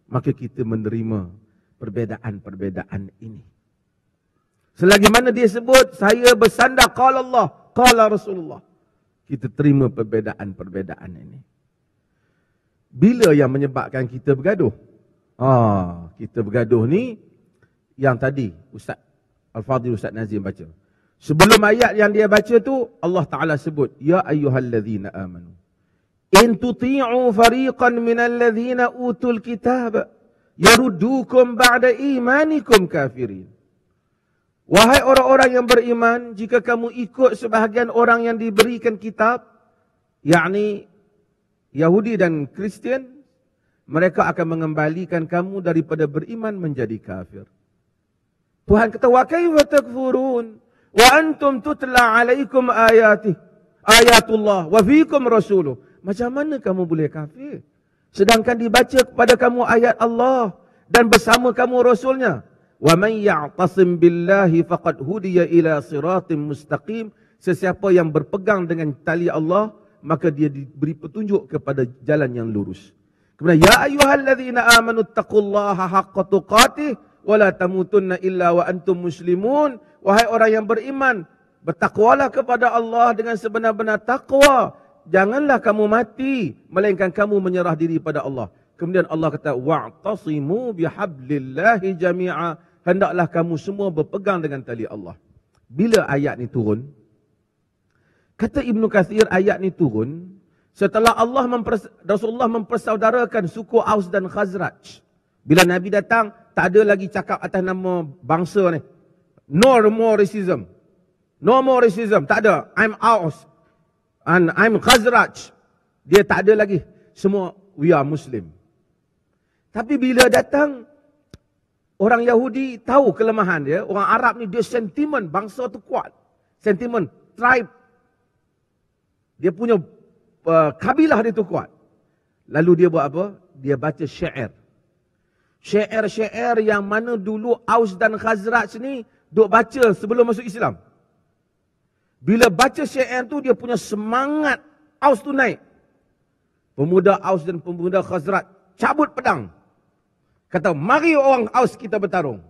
maka kita menerima perbezaan-perbezaan ini. Selagi mana dia sebut, saya bersandar, kala Allah, kala Rasulullah. Kita terima perbezaan-perbezaan ini. Bila yang menyebabkan kita bergaduh? Ah, kita bergaduh ni, yang tadi Ustaz Al-Fadhil Ustaz Nazim baca. Sebelum ayat yang dia baca tu Allah Taala sebut ya ayyuhallazina amanu in tuti'u fariqan minallazina utul kitab yaruddukum ba'da imanikum kafirin. Wahai orang-orang yang beriman, jika kamu ikut sebahagian orang yang diberikan kitab, yakni Yahudi dan Kristian, mereka akan mengembalikan kamu daripada beriman menjadi kafir. Tuhan kata wa kaifa takfurun wa antum tutla alaikum ayati ayatullah wa fiikum rasuluh. Macam mana kamu boleh kafir? Sedangkan dibaca kepada kamu ayat Allah dan bersama kamu rasulnya. Wa man ya'tasim billahi faqad hudiya ila siratim mustaqim. Sesiapa yang berpegang dengan tali Allah maka dia diberi petunjuk kepada jalan yang lurus. Kemudian ya ayyuhallazina amanu taqullaha haqqa tuqatih wala tamutunna illa wa antum muslimun wahai orang yang beriman bertakwalah kepada Allah dengan sebenar-benar takwa janganlah kamu mati melainkan kamu menyerah diri pada Allah kemudian Allah kata wa'tasimu bihablillahi jami'a hendaklah kamu semua berpegang dengan tali Allah bila ayat ni turun kata Ibnu Katsir ayat ni turun setelah Allah mempersaudarakan suku Aus dan Khazraj bila Nabi datang, tak ada lagi cakap atas nama bangsa ni. No more racism. No more racism. Tak ada. I'm Aus. And I'm Khazraj. Dia tak ada lagi. Semua we are Muslim. Tapi bila datang, orang Yahudi tahu kelemahan dia. Orang Arab ni dia sentimen. Bangsa tu kuat. Sentimen. Tribe. Dia punya uh, kabilah dia tu kuat. Lalu dia buat apa? Dia baca syair syair-syair yang mana dulu Aus dan Khazraj ni duk baca sebelum masuk Islam. Bila baca syair tu dia punya semangat Aus tu naik. Pemuda Aus dan pemuda Khazraj cabut pedang. Kata, mari orang Aus kita bertarung.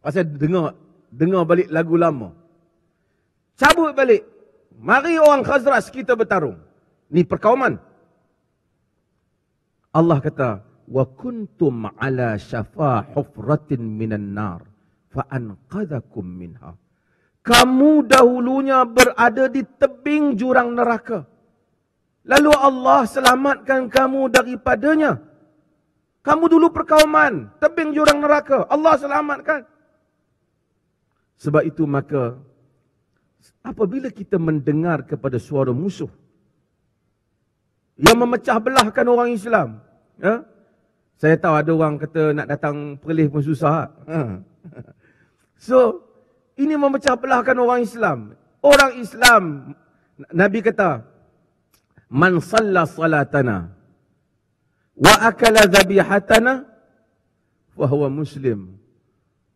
Pasal dengar, dengar balik lagu lama. Cabut balik. Mari orang Khazraj kita bertarung. Ni perkauman. Allah kata, wa kuntum ala shafa hufratin minan nar fa anqadhakum minha kamu dahulunya berada di tebing jurang neraka lalu Allah selamatkan kamu daripadanya kamu dulu perkauman tebing jurang neraka Allah selamatkan sebab itu maka apabila kita mendengar kepada suara musuh yang memecah belahkan orang Islam ya eh? Saya tahu ada orang kata nak datang perlis pun susah. Ha. <laughs> So, ini memecah belahkan orang Islam. Orang Islam, Nabi kata, Man salla salatana wa akala zabihatana wa huwa muslim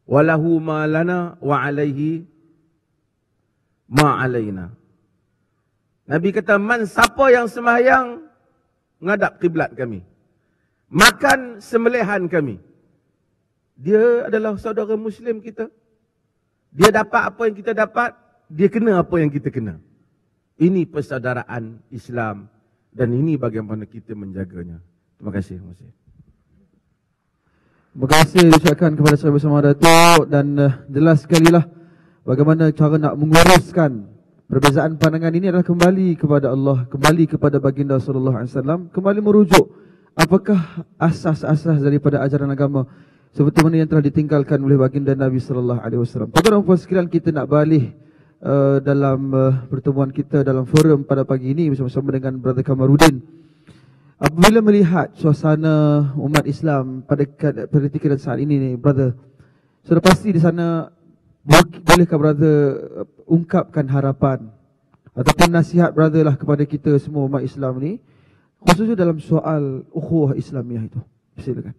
wa lahu ma lana wa alaihi ma alaina. Nabi kata, man siapa yang semayang, ngadap kiblat kami makan semelehan kami. Dia adalah saudara muslim kita. Dia dapat apa yang kita dapat, dia kena apa yang kita kena. Ini persaudaraan Islam dan ini bagaimana kita menjaganya. Terima kasih, Mas. Terima kasih diucapkan kepada saya bersama Datuk dan uh, jelas sekali lah bagaimana cara nak menguruskan perbezaan pandangan ini adalah kembali kepada Allah, kembali kepada baginda sallallahu alaihi wasallam, kembali merujuk Apakah asas-asas daripada ajaran agama seperti mana yang telah ditinggalkan oleh baginda Nabi sallallahu alaihi wasallam. Tuan-tuan dan kita nak balik uh, dalam uh, pertemuan kita dalam forum pada pagi ini bersama-sama dengan Brother Kamarudin. Apabila melihat suasana umat Islam pada ketika dan saat ini ni, brother. Sudah pasti di sana bolehkah brother uh, ungkapkan harapan ataupun nasihat brother lah kepada kita semua umat Islam ni? khususnya dalam soal ukhuwah Islamiah itu. Silakan.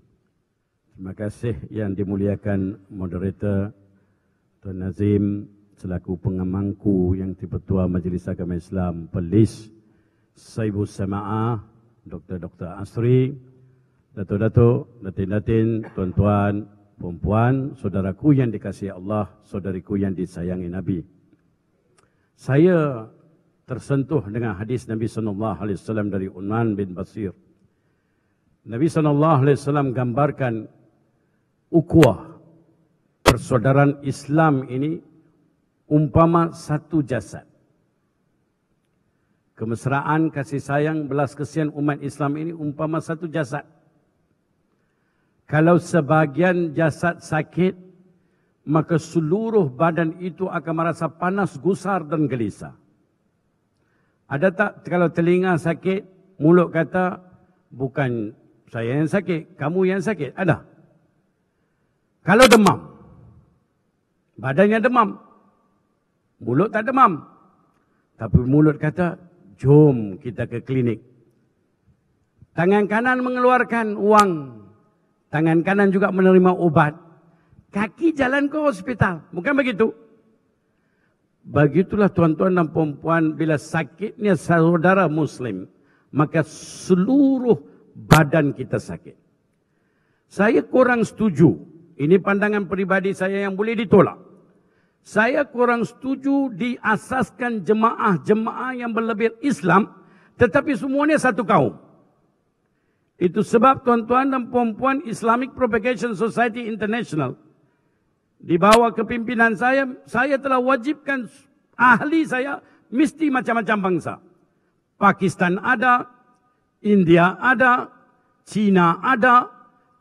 Terima kasih yang dimuliakan moderator Tuan Nazim selaku pengemangku yang dipertua Majlis Agama Islam Perlis Saibu Sama'ah Dr. Asri Datuk-datuk, datin-datin, tuan-tuan, perempuan, saudaraku yang dikasihi Allah, saudariku yang disayangi Nabi. Saya tersentuh dengan hadis Nabi sallallahu alaihi wasallam dari Uman bin Basir. Nabi sallallahu alaihi wasallam gambarkan ukhuwah persaudaraan Islam ini umpama satu jasad. Kemesraan kasih sayang belas kasihan umat Islam ini umpama satu jasad. Kalau sebahagian jasad sakit maka seluruh badan itu akan merasa panas, gusar dan gelisah. Ada tak kalau telinga sakit, mulut kata, bukan saya yang sakit, kamu yang sakit? Ada. Kalau demam, badannya demam, mulut tak demam. Tapi mulut kata, jom kita ke klinik. Tangan kanan mengeluarkan uang, tangan kanan juga menerima ubat. Kaki jalan ke hospital, bukan begitu. Begitulah tuan-tuan dan puan-puan bila sakitnya saudara muslim maka seluruh badan kita sakit. Saya kurang setuju. Ini pandangan peribadi saya yang boleh ditolak. Saya kurang setuju diasaskan jemaah-jemaah yang berlebih Islam tetapi semuanya satu kaum. Itu sebab tuan-tuan dan puan-puan Islamic Propagation Society International di bawah kepimpinan saya, saya telah wajibkan ahli saya mesti macam-macam bangsa. Pakistan ada, India ada, China ada,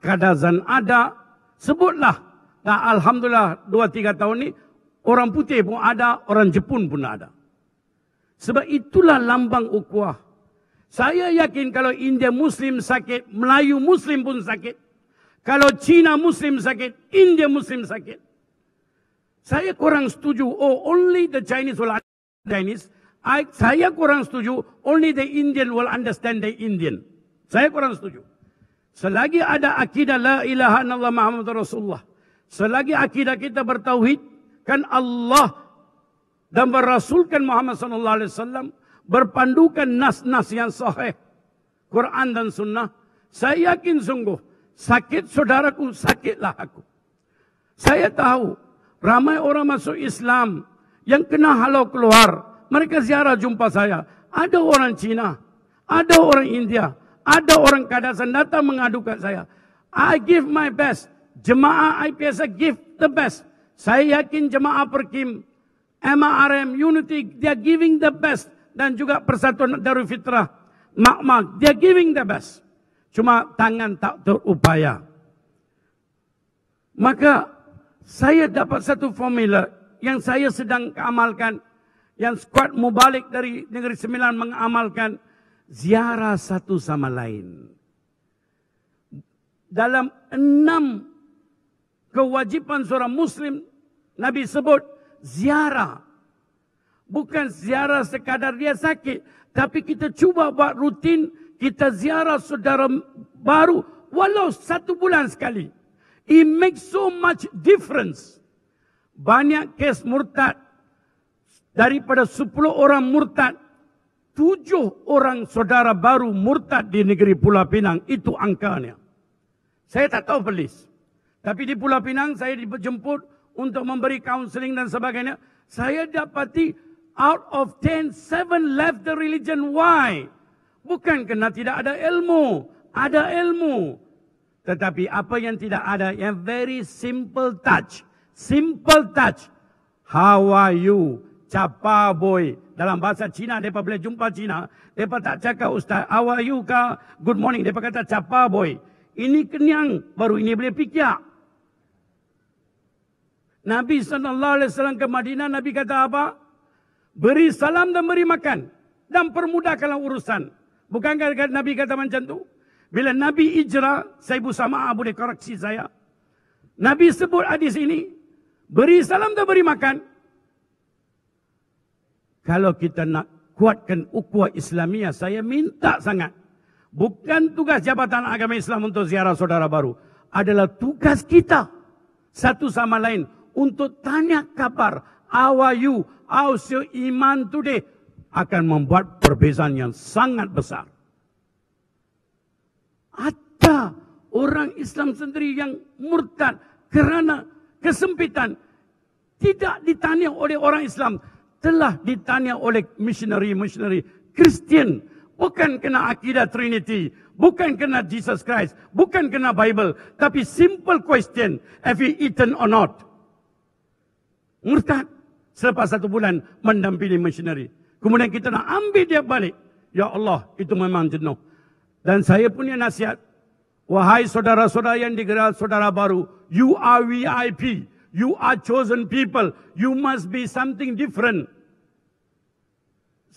Kadazan ada, sebutlah. Dan Alhamdulillah dua tiga tahun ini orang putih pun ada, orang Jepun pun ada. Sebab itulah lambang ukuah. Saya yakin kalau India Muslim sakit, Melayu Muslim pun sakit. Kalau China Muslim sakit, India Muslim sakit saya kurang setuju oh only the chinese will understand chinese I, saya kurang setuju only the indian will understand the indian saya kurang setuju selagi ada akidah la ilaha illallah Muhammad rasulullah selagi akidah kita bertauhid kan Allah dan berrasulkan Muhammad sallallahu alaihi wasallam berpandukan nas-nas yang sahih Quran dan sunnah saya yakin sungguh sakit saudaraku sakitlah aku saya tahu Ramai orang masuk Islam yang kena halau keluar. Mereka ziarah jumpa saya. Ada orang Cina, ada orang India, ada orang Kadasan datang mengadu kat saya. I give my best. Jemaah IPSA give the best. Saya yakin jemaah Perkim, MRM, Unity, they are giving the best. Dan juga Persatuan Darul Fitrah, Makmal, they are giving the best. Cuma tangan tak terupaya. Maka saya dapat satu formula yang saya sedang amalkan yang squad mubalik dari negeri sembilan mengamalkan ziarah satu sama lain dalam enam kewajipan seorang muslim nabi sebut ziarah bukan ziarah sekadar dia sakit tapi kita cuba buat rutin kita ziarah saudara baru walau satu bulan sekali It makes so much difference. Banyak kes murtad. Daripada 10 orang murtad, 7 orang saudara baru murtad di negeri Pulau Pinang. Itu angkanya. Saya tak tahu pelis. Tapi di Pulau Pinang saya dijemput untuk memberi kaunseling dan sebagainya. Saya dapati out of 10, 7 left the religion. Why? Bukan kerana tidak ada ilmu. Ada ilmu. Ada ilmu. Tetapi apa yang tidak ada, yang very simple touch. Simple touch. How are you? Capa boy. Dalam bahasa Cina, mereka boleh jumpa Cina. Mereka tak cakap, Ustaz, how are you ka? Good morning. Mereka kata, capa boy. Ini kenyang, baru ini boleh fikir. Nabi SAW ke Madinah, Nabi kata apa? Beri salam dan beri makan. Dan permudahkanlah urusan. Bukankah Nabi kata macam itu? Bila Nabi Ijra, saya sama bersama ah, boleh koreksi saya. Nabi sebut hadis ini, beri salam dan beri makan. Kalau kita nak kuatkan ukhuwah Islamiah, saya minta sangat. Bukan tugas Jabatan Agama Islam untuk ziarah saudara baru. Adalah tugas kita. Satu sama lain. Untuk tanya kabar. How are you? How's your iman today? Akan membuat perbezaan yang sangat besar. Ada orang Islam sendiri yang murtad kerana kesempitan. Tidak ditanya oleh orang Islam. Telah ditanya oleh missionary-missionary Kristian. Bukan kena akidah Trinity. Bukan kena Jesus Christ. Bukan kena Bible. Tapi simple question. Have you eaten or not? Murtad. Selepas satu bulan mendampingi missionary. Kemudian kita nak ambil dia balik. Ya Allah, itu memang jenuh. Dan saya punya nasihat. Wahai saudara-saudara yang digerak saudara baru. You are VIP. You are chosen people. You must be something different.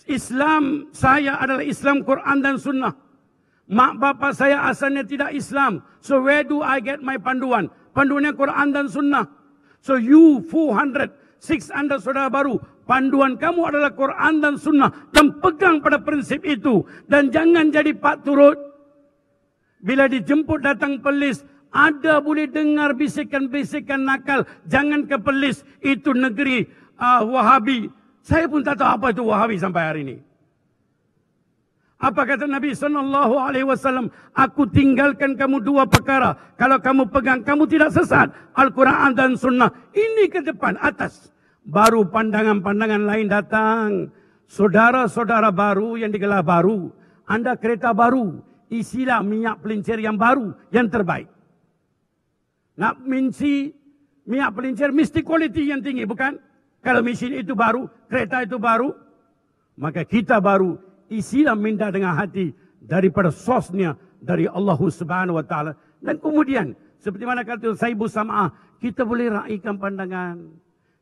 Islam saya adalah Islam Quran dan Sunnah. Mak bapa saya asalnya tidak Islam. So where do I get my panduan? Panduannya Quran dan Sunnah. So you 400, 600 saudara baru panduan kamu adalah Quran dan Sunnah dan pegang pada prinsip itu dan jangan jadi pak turut bila dijemput datang pelis. ada boleh dengar bisikan-bisikan nakal jangan ke pelis itu negeri uh, Wahabi saya pun tak tahu apa itu Wahabi sampai hari ini apa kata Nabi sallallahu alaihi wasallam aku tinggalkan kamu dua perkara kalau kamu pegang kamu tidak sesat Al-Quran dan sunnah ini ke depan atas baru pandangan-pandangan lain datang. Saudara-saudara baru yang digelar baru, anda kereta baru, isilah minyak pelincir yang baru, yang terbaik. Nak minci minyak pelincir, mesti kualiti yang tinggi, bukan? Kalau mesin itu baru, kereta itu baru, maka kita baru, isilah minda dengan hati daripada sosnya dari Allah Subhanahu Wa Taala. Dan kemudian, seperti mana kata Saibu Sama'ah, kita boleh raihkan pandangan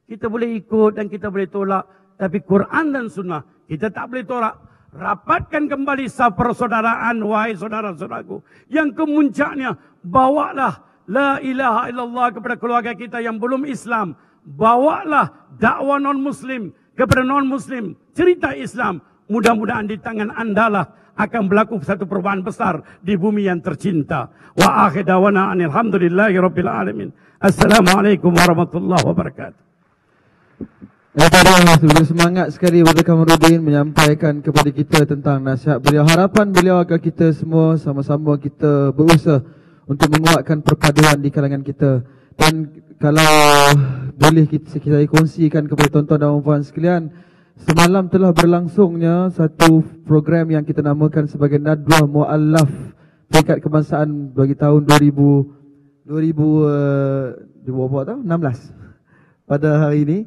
kita boleh ikut dan kita boleh tolak. Tapi Quran dan Sunnah, kita tak boleh tolak. Rapatkan kembali sah persaudaraan, wahai saudara-saudaraku. Yang kemuncaknya, bawalah la ilaha illallah kepada keluarga kita yang belum Islam. Bawalah dakwah non-Muslim kepada non-Muslim. Cerita Islam, mudah-mudahan di tangan anda lah akan berlaku satu perubahan besar di bumi yang tercinta. Wa akhir dawana anilhamdulillahi rabbil alamin. Assalamualaikum warahmatullahi wabarakatuh. Alhamdulillah, sudah semangat sekali Wada Kamarudin menyampaikan kepada kita tentang nasihat beliau. Harapan beliau agar kita semua sama-sama kita berusaha untuk menguatkan perpaduan di kalangan kita. Dan kalau boleh kita, kita kongsikan kepada tuan-tuan dan puan-puan sekalian, semalam telah berlangsungnya satu program yang kita namakan sebagai Nadwa Mu'allaf Tingkat Kebangsaan bagi tahun 2000, 2000, uh, 2016 pada hari ini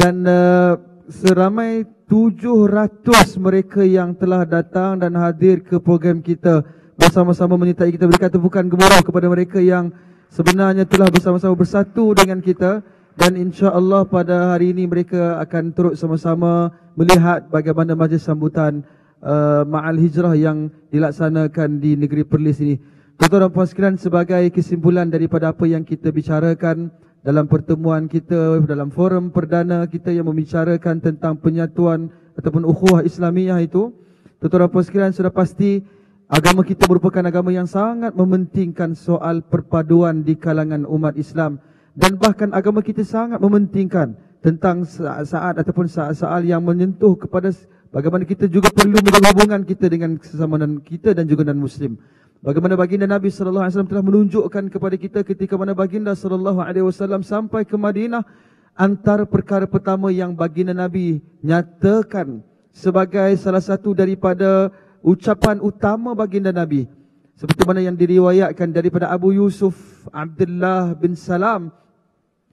dan uh, seramai 700 mereka yang telah datang dan hadir ke program kita bersama-sama menyertai kita berikan tepukan gemuruh kepada mereka yang sebenarnya telah bersama-sama bersatu dengan kita dan insya-Allah pada hari ini mereka akan turut sama-sama melihat bagaimana majlis sambutan uh, Ma'al Hijrah yang dilaksanakan di negeri Perlis ini. Tuan-tuan dan puan sekalian sebagai kesimpulan daripada apa yang kita bicarakan uh, dalam pertemuan kita dalam forum perdana kita yang membicarakan tentang penyatuan ataupun ukhuwah Islamiah itu tuan-tuan dan puan sudah pasti agama kita merupakan agama yang sangat mementingkan soal perpaduan di kalangan umat Islam dan bahkan agama kita sangat mementingkan tentang saat-saat ataupun saat-saat yang menyentuh kepada bagaimana kita juga perlu menjaga hubungan kita dengan sesama kita dan juga dengan muslim. Bagaimana baginda Nabi saw telah menunjukkan kepada kita ketika mana baginda saw sampai ke Madinah antara perkara pertama yang baginda Nabi nyatakan sebagai salah satu daripada ucapan utama baginda Nabi seperti mana yang diriwayatkan daripada Abu Yusuf Abdullah bin Salam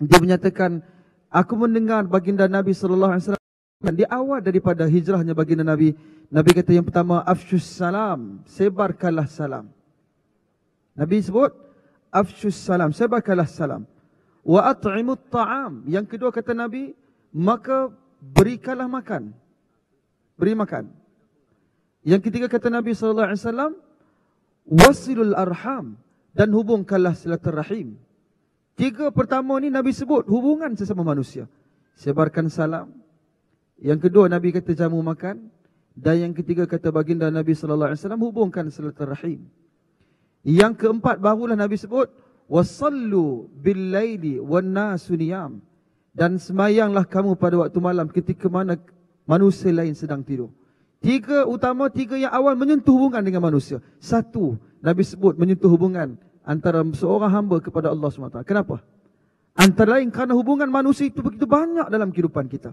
dia menyatakan aku mendengar baginda Nabi saw di awal daripada hijrahnya baginda Nabi Nabi kata yang pertama Afshus salam sebarkanlah salam Nabi sebut afshus salam, sebakalah salam. Wa at'imut ta'am. Yang kedua kata Nabi, maka berikanlah makan. Beri makan. Yang ketiga kata Nabi sallallahu alaihi wasallam, wasilul arham dan hubungkanlah silaturahim. Tiga pertama ni Nabi sebut hubungan sesama manusia. Sebarkan salam. Yang kedua Nabi kata jamu makan dan yang ketiga kata baginda Nabi sallallahu alaihi wasallam hubungkan silaturahim. Yang keempat barulah Nabi sebut wasallu billaili wan nasuniyam dan semayanglah kamu pada waktu malam ketika mana manusia lain sedang tidur. Tiga utama, tiga yang awal menyentuh hubungan dengan manusia. Satu, Nabi sebut menyentuh hubungan antara seorang hamba kepada Allah SWT. Kenapa? Antara lain kerana hubungan manusia itu begitu banyak dalam kehidupan kita.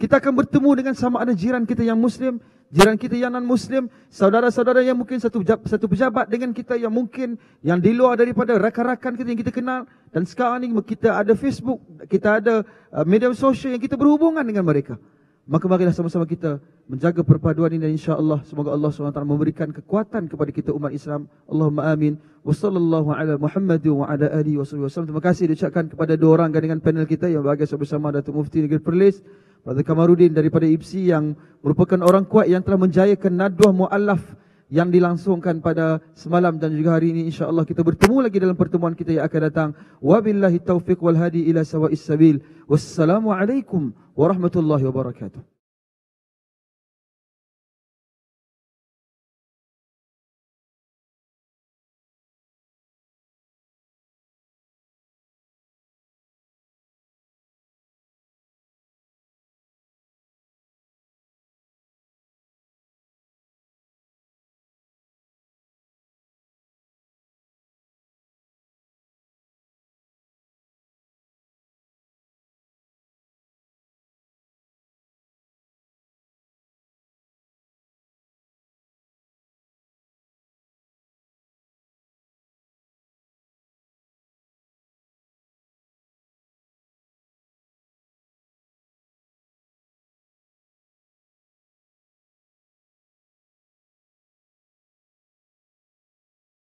Kita akan bertemu dengan sama ada jiran kita yang Muslim, jiran kita yang non-Muslim, saudara-saudara yang mungkin satu satu pejabat dengan kita yang mungkin yang di luar daripada rakan-rakan kita yang kita kenal. Dan sekarang ini kita ada Facebook, kita ada uh, media sosial yang kita berhubungan dengan mereka. Maka marilah sama-sama kita menjaga perpaduan ini dan insya-Allah semoga Allah SWT memberikan kekuatan kepada kita umat Islam. Allahumma amin. Wassalamualaikum warahmatullahi wabarakatuh. wa ala alihi wasallam. Terima kasih diucapkan kepada dua orang dengan panel kita yang bahagia bersama Datuk Mufti Negeri Perlis. Brother Kamarudin daripada Ipsi yang merupakan orang kuat yang telah menjayakan naduah mu'allaf yang dilangsungkan pada semalam dan juga hari ini insyaallah kita bertemu lagi dalam pertemuan kita yang akan datang wabillahi taufiq wal hadi ila sawa'is sabil wassalamualaikum warahmatullahi wabarakatuh